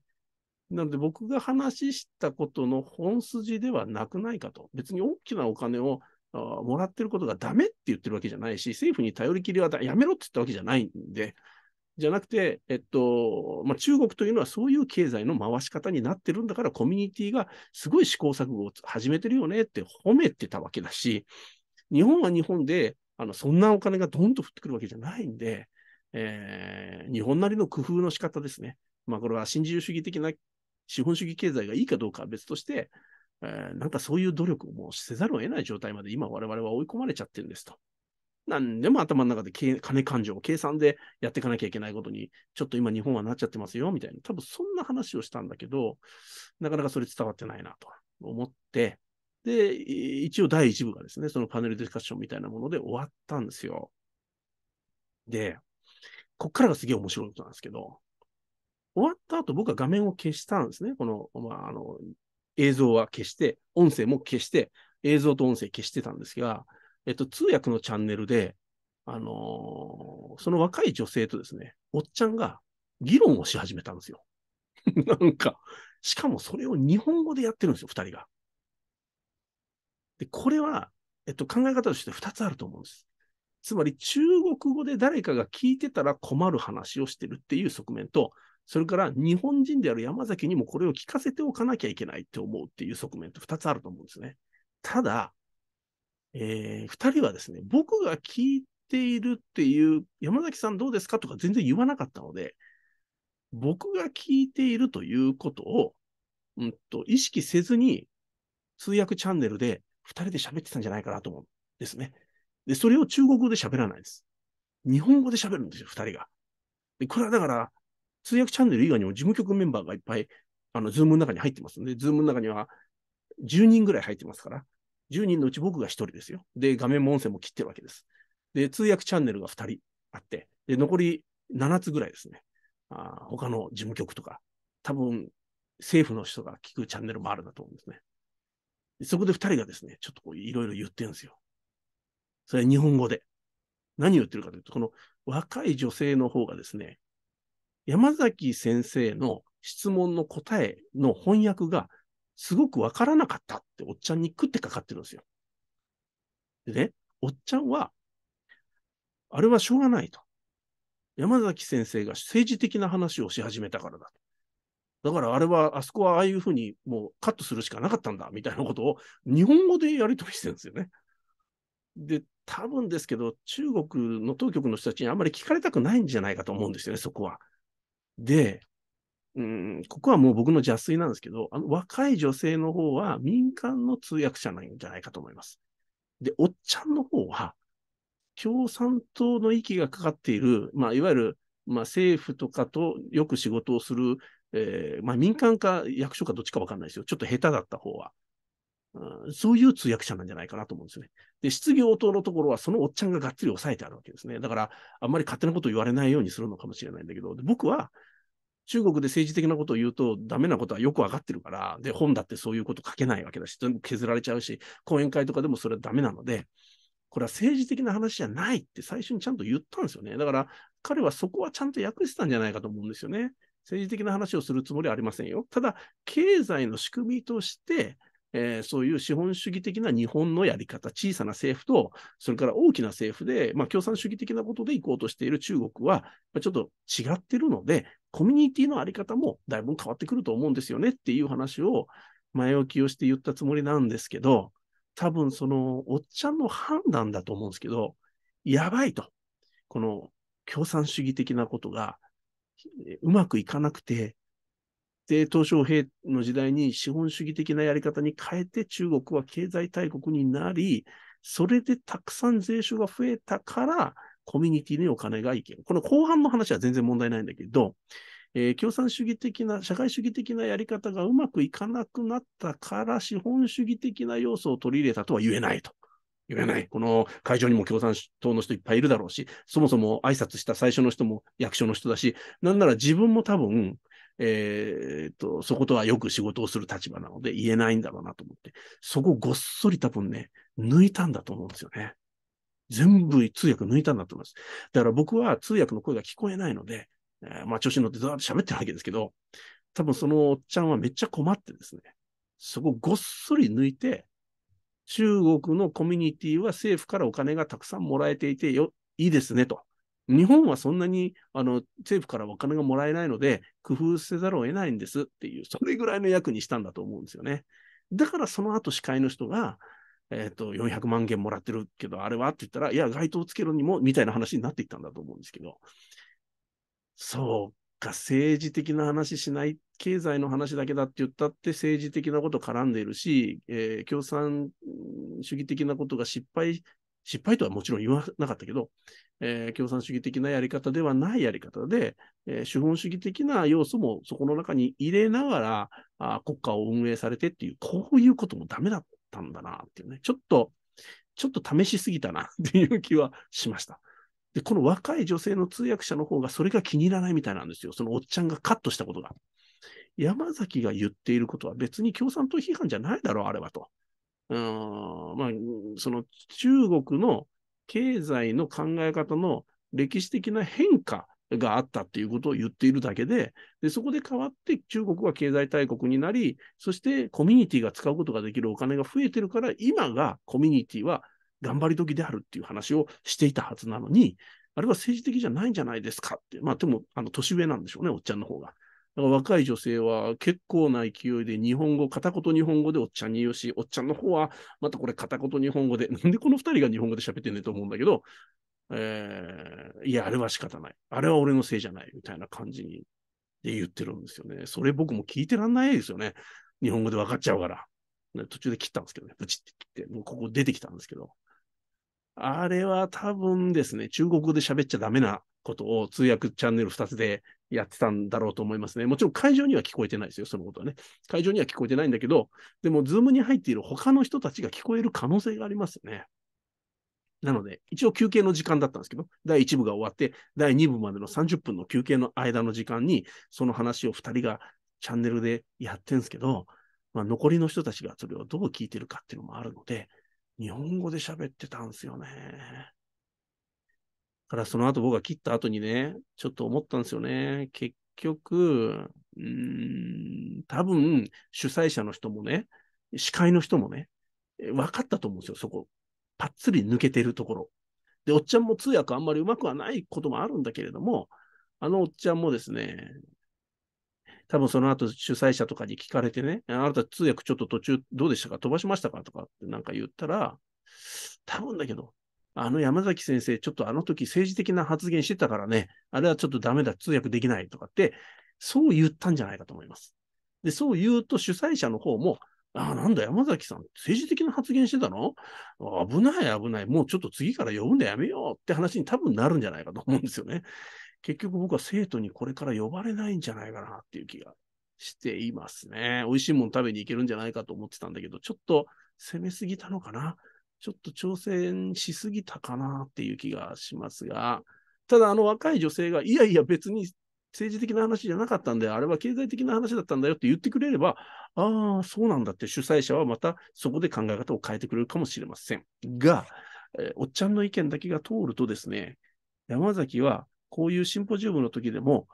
Speaker 1: なので僕が話したことの本筋ではなくないかと。別に大きなお金をもらってることがダメって言ってるわけじゃないし、政府に頼りきりはやめろって言ったわけじゃないんで、じゃなくて、えっとまあ、中国というのはそういう経済の回し方になってるんだから、コミュニティがすごい試行錯誤を始めてるよねって褒めてたわけだし、日本は日本であのそんなお金がどんと降ってくるわけじゃないんで、えー、日本なりの工夫の仕方ですね。まあ、これは新自由主義的な資本主義経済がいいかどうかは別として、えー、なんかそういう努力をもうせざるを得ない状態まで今我々は追い込まれちゃってるんですと。なんでも頭の中で金勘定を計算でやっていかなきゃいけないことに、ちょっと今日本はなっちゃってますよ、みたいな。多分そんな話をしたんだけど、なかなかそれ伝わってないなと思って、で、一応第1部がですね、そのパネルディスカッションみたいなもので終わったんですよ。で、こっからがすげえ面白いことなんですけど、終わった後、僕は画面を消したんですね。この、まあ、あの、映像は消して、音声も消して、映像と音声消してたんですが、えっと、通訳のチャンネルで、あのー、その若い女性とですね、おっちゃんが議論をし始めたんですよ。なんか、しかもそれを日本語でやってるんですよ、二人が。で、これは、えっと、考え方として二つあると思うんです。つまり、中国語で誰かが聞いてたら困る話をしてるっていう側面と、それから日本人である山崎にもこれを聞かせておかなきゃいけないって思うっていう側面と2つあると思うんですね。ただ、えー、2人はですね、僕が聞いているっていう、山崎さんどうですかとか全然言わなかったので、僕が聞いているということを、うんと、意識せずに、通訳チャンネルで2人で喋ってたんじゃないかなと思うんですね。で、それを中国語で喋らないです。日本語で喋るんですよ、2人が。で、これはだから、通訳チャンネル以外にも事務局メンバーがいっぱい、あの、ズームの中に入ってますので、ズームの中には10人ぐらい入ってますから、10人のうち僕が1人ですよ。で、画面も音声も切ってるわけです。で、通訳チャンネルが2人あって、で、残り7つぐらいですね。あ他の事務局とか、多分政府の人が聞くチャンネルもあるんだと思うんですね。そこで2人がですね、ちょっとこういろいろ言ってるんですよ。それは日本語で。何を言ってるかというと、この若い女性の方がですね、山崎先生の質問の答えの翻訳がすごくわからなかったっておっちゃんに食ってかかってるんですよ。でね、おっちゃんは、あれはしょうがないと。山崎先生が政治的な話をし始めたからだと。だからあれは、あそこはああいうふうにもうカットするしかなかったんだ、みたいなことを日本語でやり取りしてるんですよね。で、多分ですけど、中国の当局の人たちにあんまり聞かれたくないんじゃないかと思うんですよね、そこは。で、うん、ここはもう僕の邪推なんですけど、あの若い女性の方は民間の通訳者なんじゃないかと思います。で、おっちゃんの方は、共産党の息がかかっている、まあ、いわゆる、まあ、政府とかとよく仕事をする、えーまあ、民間か役所かどっちかわかんないですよ。ちょっと下手だった方は。うん、そういう通訳者なんじゃないかなと思うんですよね。で、質疑応答のところはそのおっちゃんががっつり押さえてあるわけですね。だから、あんまり勝手なことを言われないようにするのかもしれないんだけど、で僕は中国で政治的なことを言うとダメなことはよくわかってるから、で、本だってそういうこと書けないわけだし、全部削られちゃうし、講演会とかでもそれはダメなので、これは政治的な話じゃないって最初にちゃんと言ったんですよね。だから、彼はそこはちゃんと訳してたんじゃないかと思うんですよね。政治的な話をするつもりはありませんよ。ただ、経済の仕組みとして、えー、そういう資本主義的な日本のやり方、小さな政府と、それから大きな政府で、まあ、共産主義的なことで行こうとしている中国は、ちょっと違ってるので、コミュニティのあり方もだいぶ変わってくると思うんですよねっていう話を前置きをして言ったつもりなんですけど、多分そのおっちゃんの判断だと思うんですけど、やばいと。この共産主義的なことがうまくいかなくて、で、鄧小平の時代に資本主義的なやり方に変えて中国は経済大国になり、それでたくさん税収が増えたから、コミュニティにお金がいける。この後半の話は全然問題ないんだけど、えー、共産主義的な、社会主義的なやり方がうまくいかなくなったから、資本主義的な要素を取り入れたとは言えないと。言えない。この会場にも共産党の人いっぱいいるだろうし、そもそも挨拶した最初の人も役所の人だし、なんなら自分も多分、えー、っと、そことはよく仕事をする立場なので言えないんだろうなと思って、そこごっそり多分ね、抜いたんだと思うんですよね。全部通訳抜いたんだと思います。だから僕は通訳の声が聞こえないので、えー、まあ調子に乗ってずっと喋ってるわけですけど、多分そのおっちゃんはめっちゃ困ってですね、そこごっそり抜いて、中国のコミュニティは政府からお金がたくさんもらえていてよ、いいですねと。日本はそんなにあの政府からお金がもらえないので、工夫せざるを得ないんですっていう、それぐらいの役にしたんだと思うんですよね。だからその後司会の人が、えっ、ー、と、400万件もらってるけど、あれはって言ったら、いや、街灯つけるにも、みたいな話になっていったんだと思うんですけど、そうか、政治的な話しない、経済の話だけだって言ったって政治的なこと絡んでいるし、えー、共産主義的なことが失敗失敗とはもちろん言わなかったけど、えー、共産主義的なやり方ではないやり方で、えー、資本主義的な要素もそこの中に入れながらあ国家を運営されてっていう、こういうこともダメだったんだなっていうね、ちょっと、ちょっと試しすぎたなっていう気はしました。で、この若い女性の通訳者の方がそれが気に入らないみたいなんですよ。そのおっちゃんがカットしたことが。山崎が言っていることは別に共産党批判じゃないだろう、あれはと。うんまあ、その中国の経済の考え方の歴史的な変化があったっていうことを言っているだけで、でそこで変わって中国は経済大国になり、そしてコミュニティが使うことができるお金が増えてるから、今がコミュニティは頑張り時であるっていう話をしていたはずなのに、あれは政治的じゃないんじゃないですかって、まあでも、あの、年上なんでしょうね、おっちゃんの方が。若い女性は結構な勢いで日本語、片言日本語でおっちゃんに言うし、おっちゃんの方はまたこれ片言日本語で、なんでこの二人が日本語で喋ってんねんと思うんだけど、えー、いや、あれは仕方ない。あれは俺のせいじゃない。みたいな感じにで言ってるんですよね。それ僕も聞いてらんないですよね。日本語で分かっちゃうから。途中で切ったんですけどね。ブチって切って、もうここ出てきたんですけど。あれは多分ですね、中国語で喋っちゃダメなことを通訳チャンネル2つでやってたんだろうと思いますね。もちろん会場には聞こえてないですよ、そのことはね。会場には聞こえてないんだけど、でも、ズームに入っている他の人たちが聞こえる可能性がありますね。なので、一応休憩の時間だったんですけど、第1部が終わって、第2部までの30分の休憩の間の時間に、その話を2人がチャンネルでやってるんですけど、まあ、残りの人たちがそれをどう聞いてるかっていうのもあるので、日本語で喋ってたんですよね。からその後僕が切った後にね、ちょっと思ったんですよね。結局、うん、多分主催者の人もね、司会の人もね、分かったと思うんですよ、そこ。ぱっつり抜けてるところ。で、おっちゃんも通訳あんまりうまくはないこともあるんだけれども、あのおっちゃんもですね、多分その後主催者とかに聞かれてね、あなた通訳ちょっと途中どうでしたか飛ばしましたかとかってなんか言ったら、多分だけど、あの山崎先生、ちょっとあの時政治的な発言してたからね、あれはちょっとダメだ、通訳できないとかって、そう言ったんじゃないかと思います。で、そう言うと主催者の方も、ああ、なんだ、山崎さん、政治的な発言してたの危ない、危ない。もうちょっと次から呼ぶのやめようって話に多分なるんじゃないかと思うんですよね。結局僕は生徒にこれから呼ばれないんじゃないかなっていう気がしていますね。美味しいもの食べに行けるんじゃないかと思ってたんだけど、ちょっと攻めすぎたのかな。ちょっと挑戦しすぎたかなっていう気がしますが、ただあの若い女性が、いやいや別に政治的な話じゃなかったんで、あれは経済的な話だったんだよって言ってくれれば、ああ、そうなんだって主催者はまたそこで考え方を変えてくれるかもしれません。が、えー、おっちゃんの意見だけが通るとですね、山崎はこういうシンポジウムの時でも、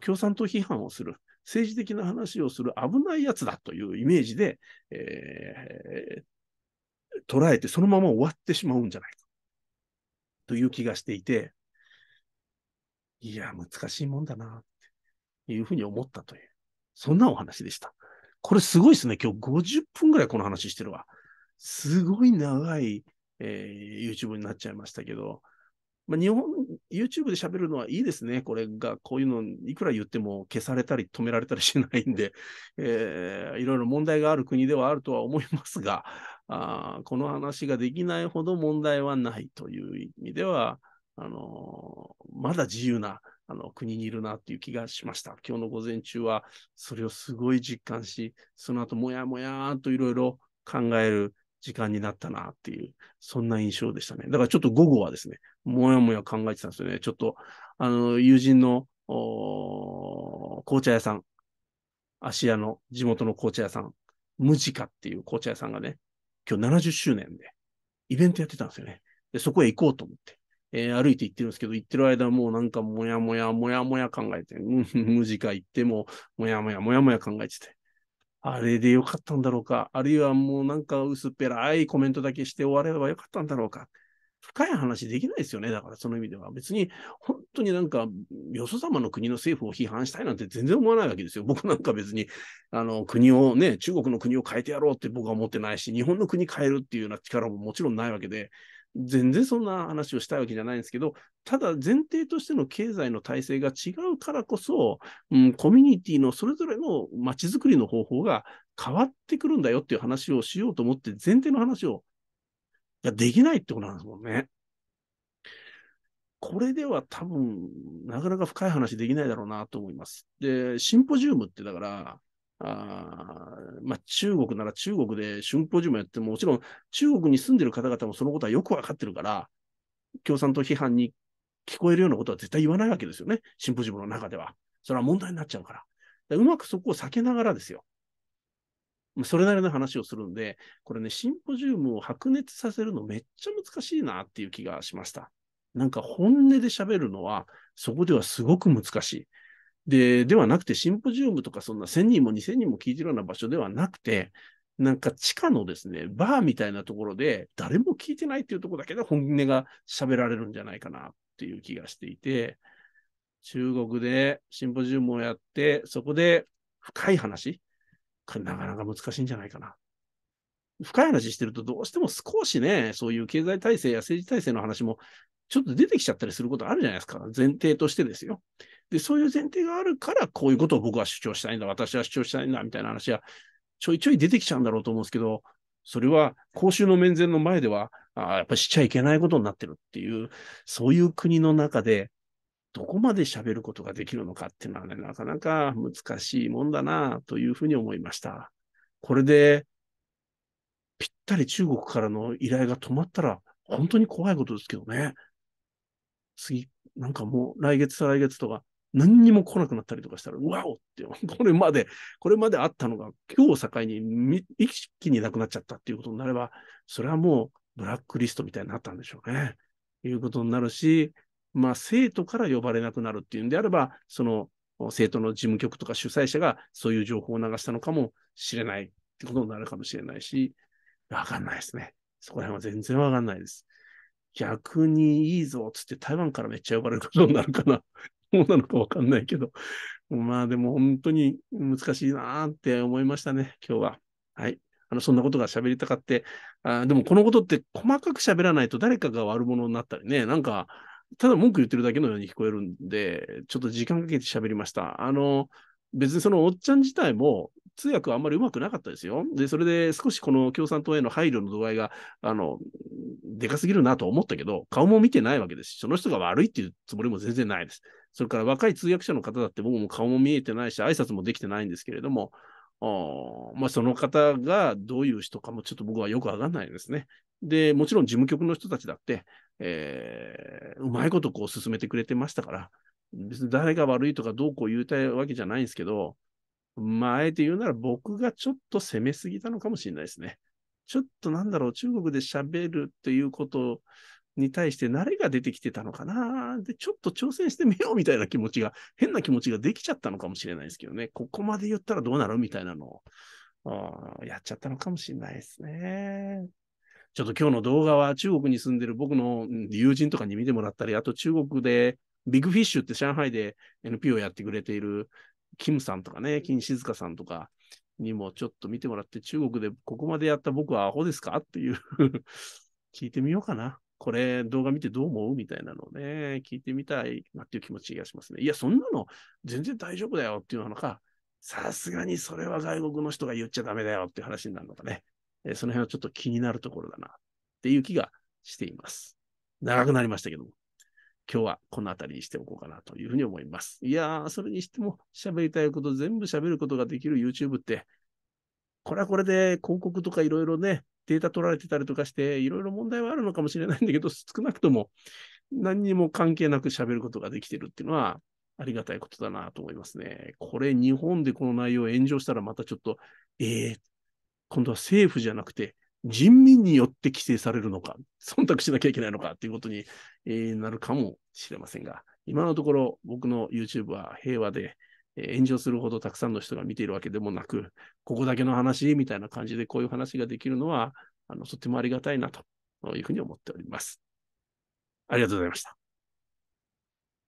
Speaker 1: 共産党批判をする、政治的な話をする危ないやつだというイメージで、えー、捉えて、そのまま終わってしまうんじゃないか。という気がしていて、いや、難しいもんだな、っていうふうに思ったという、そんなお話でした。これすごいですね。今日50分ぐらいこの話してるわ。すごい長い、えー、YouTube になっちゃいましたけど、まあ、日本、YouTube で喋るのはいいですね。これが、こういうの、いくら言っても消されたり止められたりしないんで、えー、いろいろ問題がある国ではあるとは思いますが、あこの話ができないほど問題はないという意味では、あのまだ自由なあの国にいるなっていう気がしました。今日の午前中はそれをすごい実感し、その後もやもやーといろいろ考える時間になったなっていう、そんな印象でしたね。だからちょっと午後はですね、もやもや考えてたんですよね。ちょっと、あの、友人の紅茶屋さん、芦屋の地元の紅茶屋さん、ムジカっていう紅茶屋さんがね、今日70周年で、イベントやってたんですよね。で、そこへ行こうと思って。えー、歩いて行ってるんですけど、行ってる間もうなんかもやもやもやもや考えて、無事か行っても、もやもやもやもや考えてて。あれでよかったんだろうか。あるいはもうなんか薄っぺらいコメントだけして終わればよかったんだろうか。深い話できないですよね。だからその意味では。別に、本当になんか、よそ様の国の政府を批判したいなんて全然思わないわけですよ。僕なんか別に、あの、国をね、中国の国を変えてやろうって僕は思ってないし、日本の国変えるっていうような力ももちろんないわけで、全然そんな話をしたいわけじゃないんですけど、ただ前提としての経済の体制が違うからこそ、うん、コミュニティのそれぞれのまちづくりの方法が変わってくるんだよっていう話をしようと思って、前提の話をや、できないってことなんですもんね。これでは多分、なかなか深い話できないだろうなと思います。で、シンポジウムってだから、あまあ、中国なら中国でシンポジウムやっても、もちろん中国に住んでる方々もそのことはよくわかってるから、共産党批判に聞こえるようなことは絶対言わないわけですよね。シンポジウムの中では。それは問題になっちゃうから。からうまくそこを避けながらですよ。それなりの話をするんで、これね、シンポジウムを白熱させるのめっちゃ難しいなっていう気がしました。なんか本音で喋るのは、そこではすごく難しい。で、ではなくて、シンポジウムとかそんな1000人も2000人も聞いてるような場所ではなくて、なんか地下のですね、バーみたいなところで、誰も聞いてないっていうところだけで本音が喋られるんじゃないかなっていう気がしていて、中国でシンポジウムをやって、そこで深い話、なかなか難しいんじゃないかな。深い話してると、どうしても少しね、そういう経済体制や政治体制の話も、ちょっと出てきちゃったりすることあるじゃないですか。前提としてですよ。で、そういう前提があるから、こういうことを僕は主張したいんだ、私は主張したいんだ、みたいな話は、ちょいちょい出てきちゃうんだろうと思うんですけど、それは公衆の面前の前では、あやっぱりしちゃいけないことになってるっていう、そういう国の中で、どこまで喋ることができるのかっていうのはね、なかなか難しいもんだなというふうに思いました。これで、ぴったり中国からの依頼が止まったら、本当に怖いことですけどね。次、なんかもう来月再来月とか、何にも来なくなったりとかしたら、うわおって、これまで、これまであったのが、今日を境に一気になくなっちゃったっていうことになれば、それはもうブラックリストみたいになったんでしょうね。いうことになるし、まあ、生徒から呼ばれなくなるっていうんであれば、その生徒の事務局とか主催者がそういう情報を流したのかもしれないってことになるかもしれないし、わかんないですね。そこら辺は全然わかんないです。逆にいいぞっつって台湾からめっちゃ呼ばれることになるかな。そ うなのかわかんないけど。まあでも本当に難しいなって思いましたね、今日は。はい。あの、そんなことが喋りたかって。あでもこのことって細かく喋らないと誰かが悪者になったりね、なんかただ文句言ってるだけのように聞こえるんで、ちょっと時間かけて喋りました。あの、別にそのおっちゃん自体も通訳はあんまりうまくなかったですよ。で、それで少しこの共産党への配慮の度合いが、あの、でかすぎるなと思ったけど、顔も見てないわけですし、その人が悪いっていうつもりも全然ないです。それから若い通訳者の方だって僕も顔も見えてないし、挨拶もできてないんですけれども、あまあ、その方がどういう人かもちょっと僕はよくわかんないですね。で、もちろん事務局の人たちだって、えー、うまいことこう進めてくれてましたから、別に誰が悪いとかどうこう言いたいわけじゃないんですけど、まあ、あえて言うなら僕がちょっと攻めすぎたのかもしれないですね。ちょっとなんだろう、中国で喋るっていうことに対して慣れが出てきてたのかなで、ちょっと挑戦してみようみたいな気持ちが、変な気持ちができちゃったのかもしれないですけどね、ここまで言ったらどうなるみたいなのを、やっちゃったのかもしれないですね。ちょっと今日の動画は中国に住んでる僕の友人とかに見てもらったり、あと中国でビッグフィッシュって上海で NPO やってくれているキムさんとかね、金静香さんとかにもちょっと見てもらって、中国でここまでやった僕はアホですかっていう 聞いてみようかな。これ動画見てどう思うみたいなのをね、聞いてみたいなっていう気持ちがしますね。いや、そんなの全然大丈夫だよっていうのか、さすがにそれは外国の人が言っちゃダメだよっていう話になるのかね。えその辺はちょっと気になるところだなっていう気がしています。長くなりましたけども、今日はこの辺りにしておこうかなというふうに思います。いやー、それにしても喋りたいこと全部喋ることができる YouTube って、これはこれで広告とかいろいろね、データ取られてたりとかして、いろいろ問題はあるのかもしれないんだけど、少なくとも何にも関係なく喋ることができてるっていうのは、ありがたいことだなと思いますね。これ、日本でこの内容を炎上したらまたちょっと、ええー、今度は政府じゃなくて人民によって規制されるのか、忖度しなきゃいけないのかということに、えなるかもしれませんが、今のところ僕の YouTube は平和で、え炎上するほどたくさんの人が見ているわけでもなく、ここだけの話みたいな感じでこういう話ができるのは、あのとてもありがたいなというふうに思っております。ありがとうございました。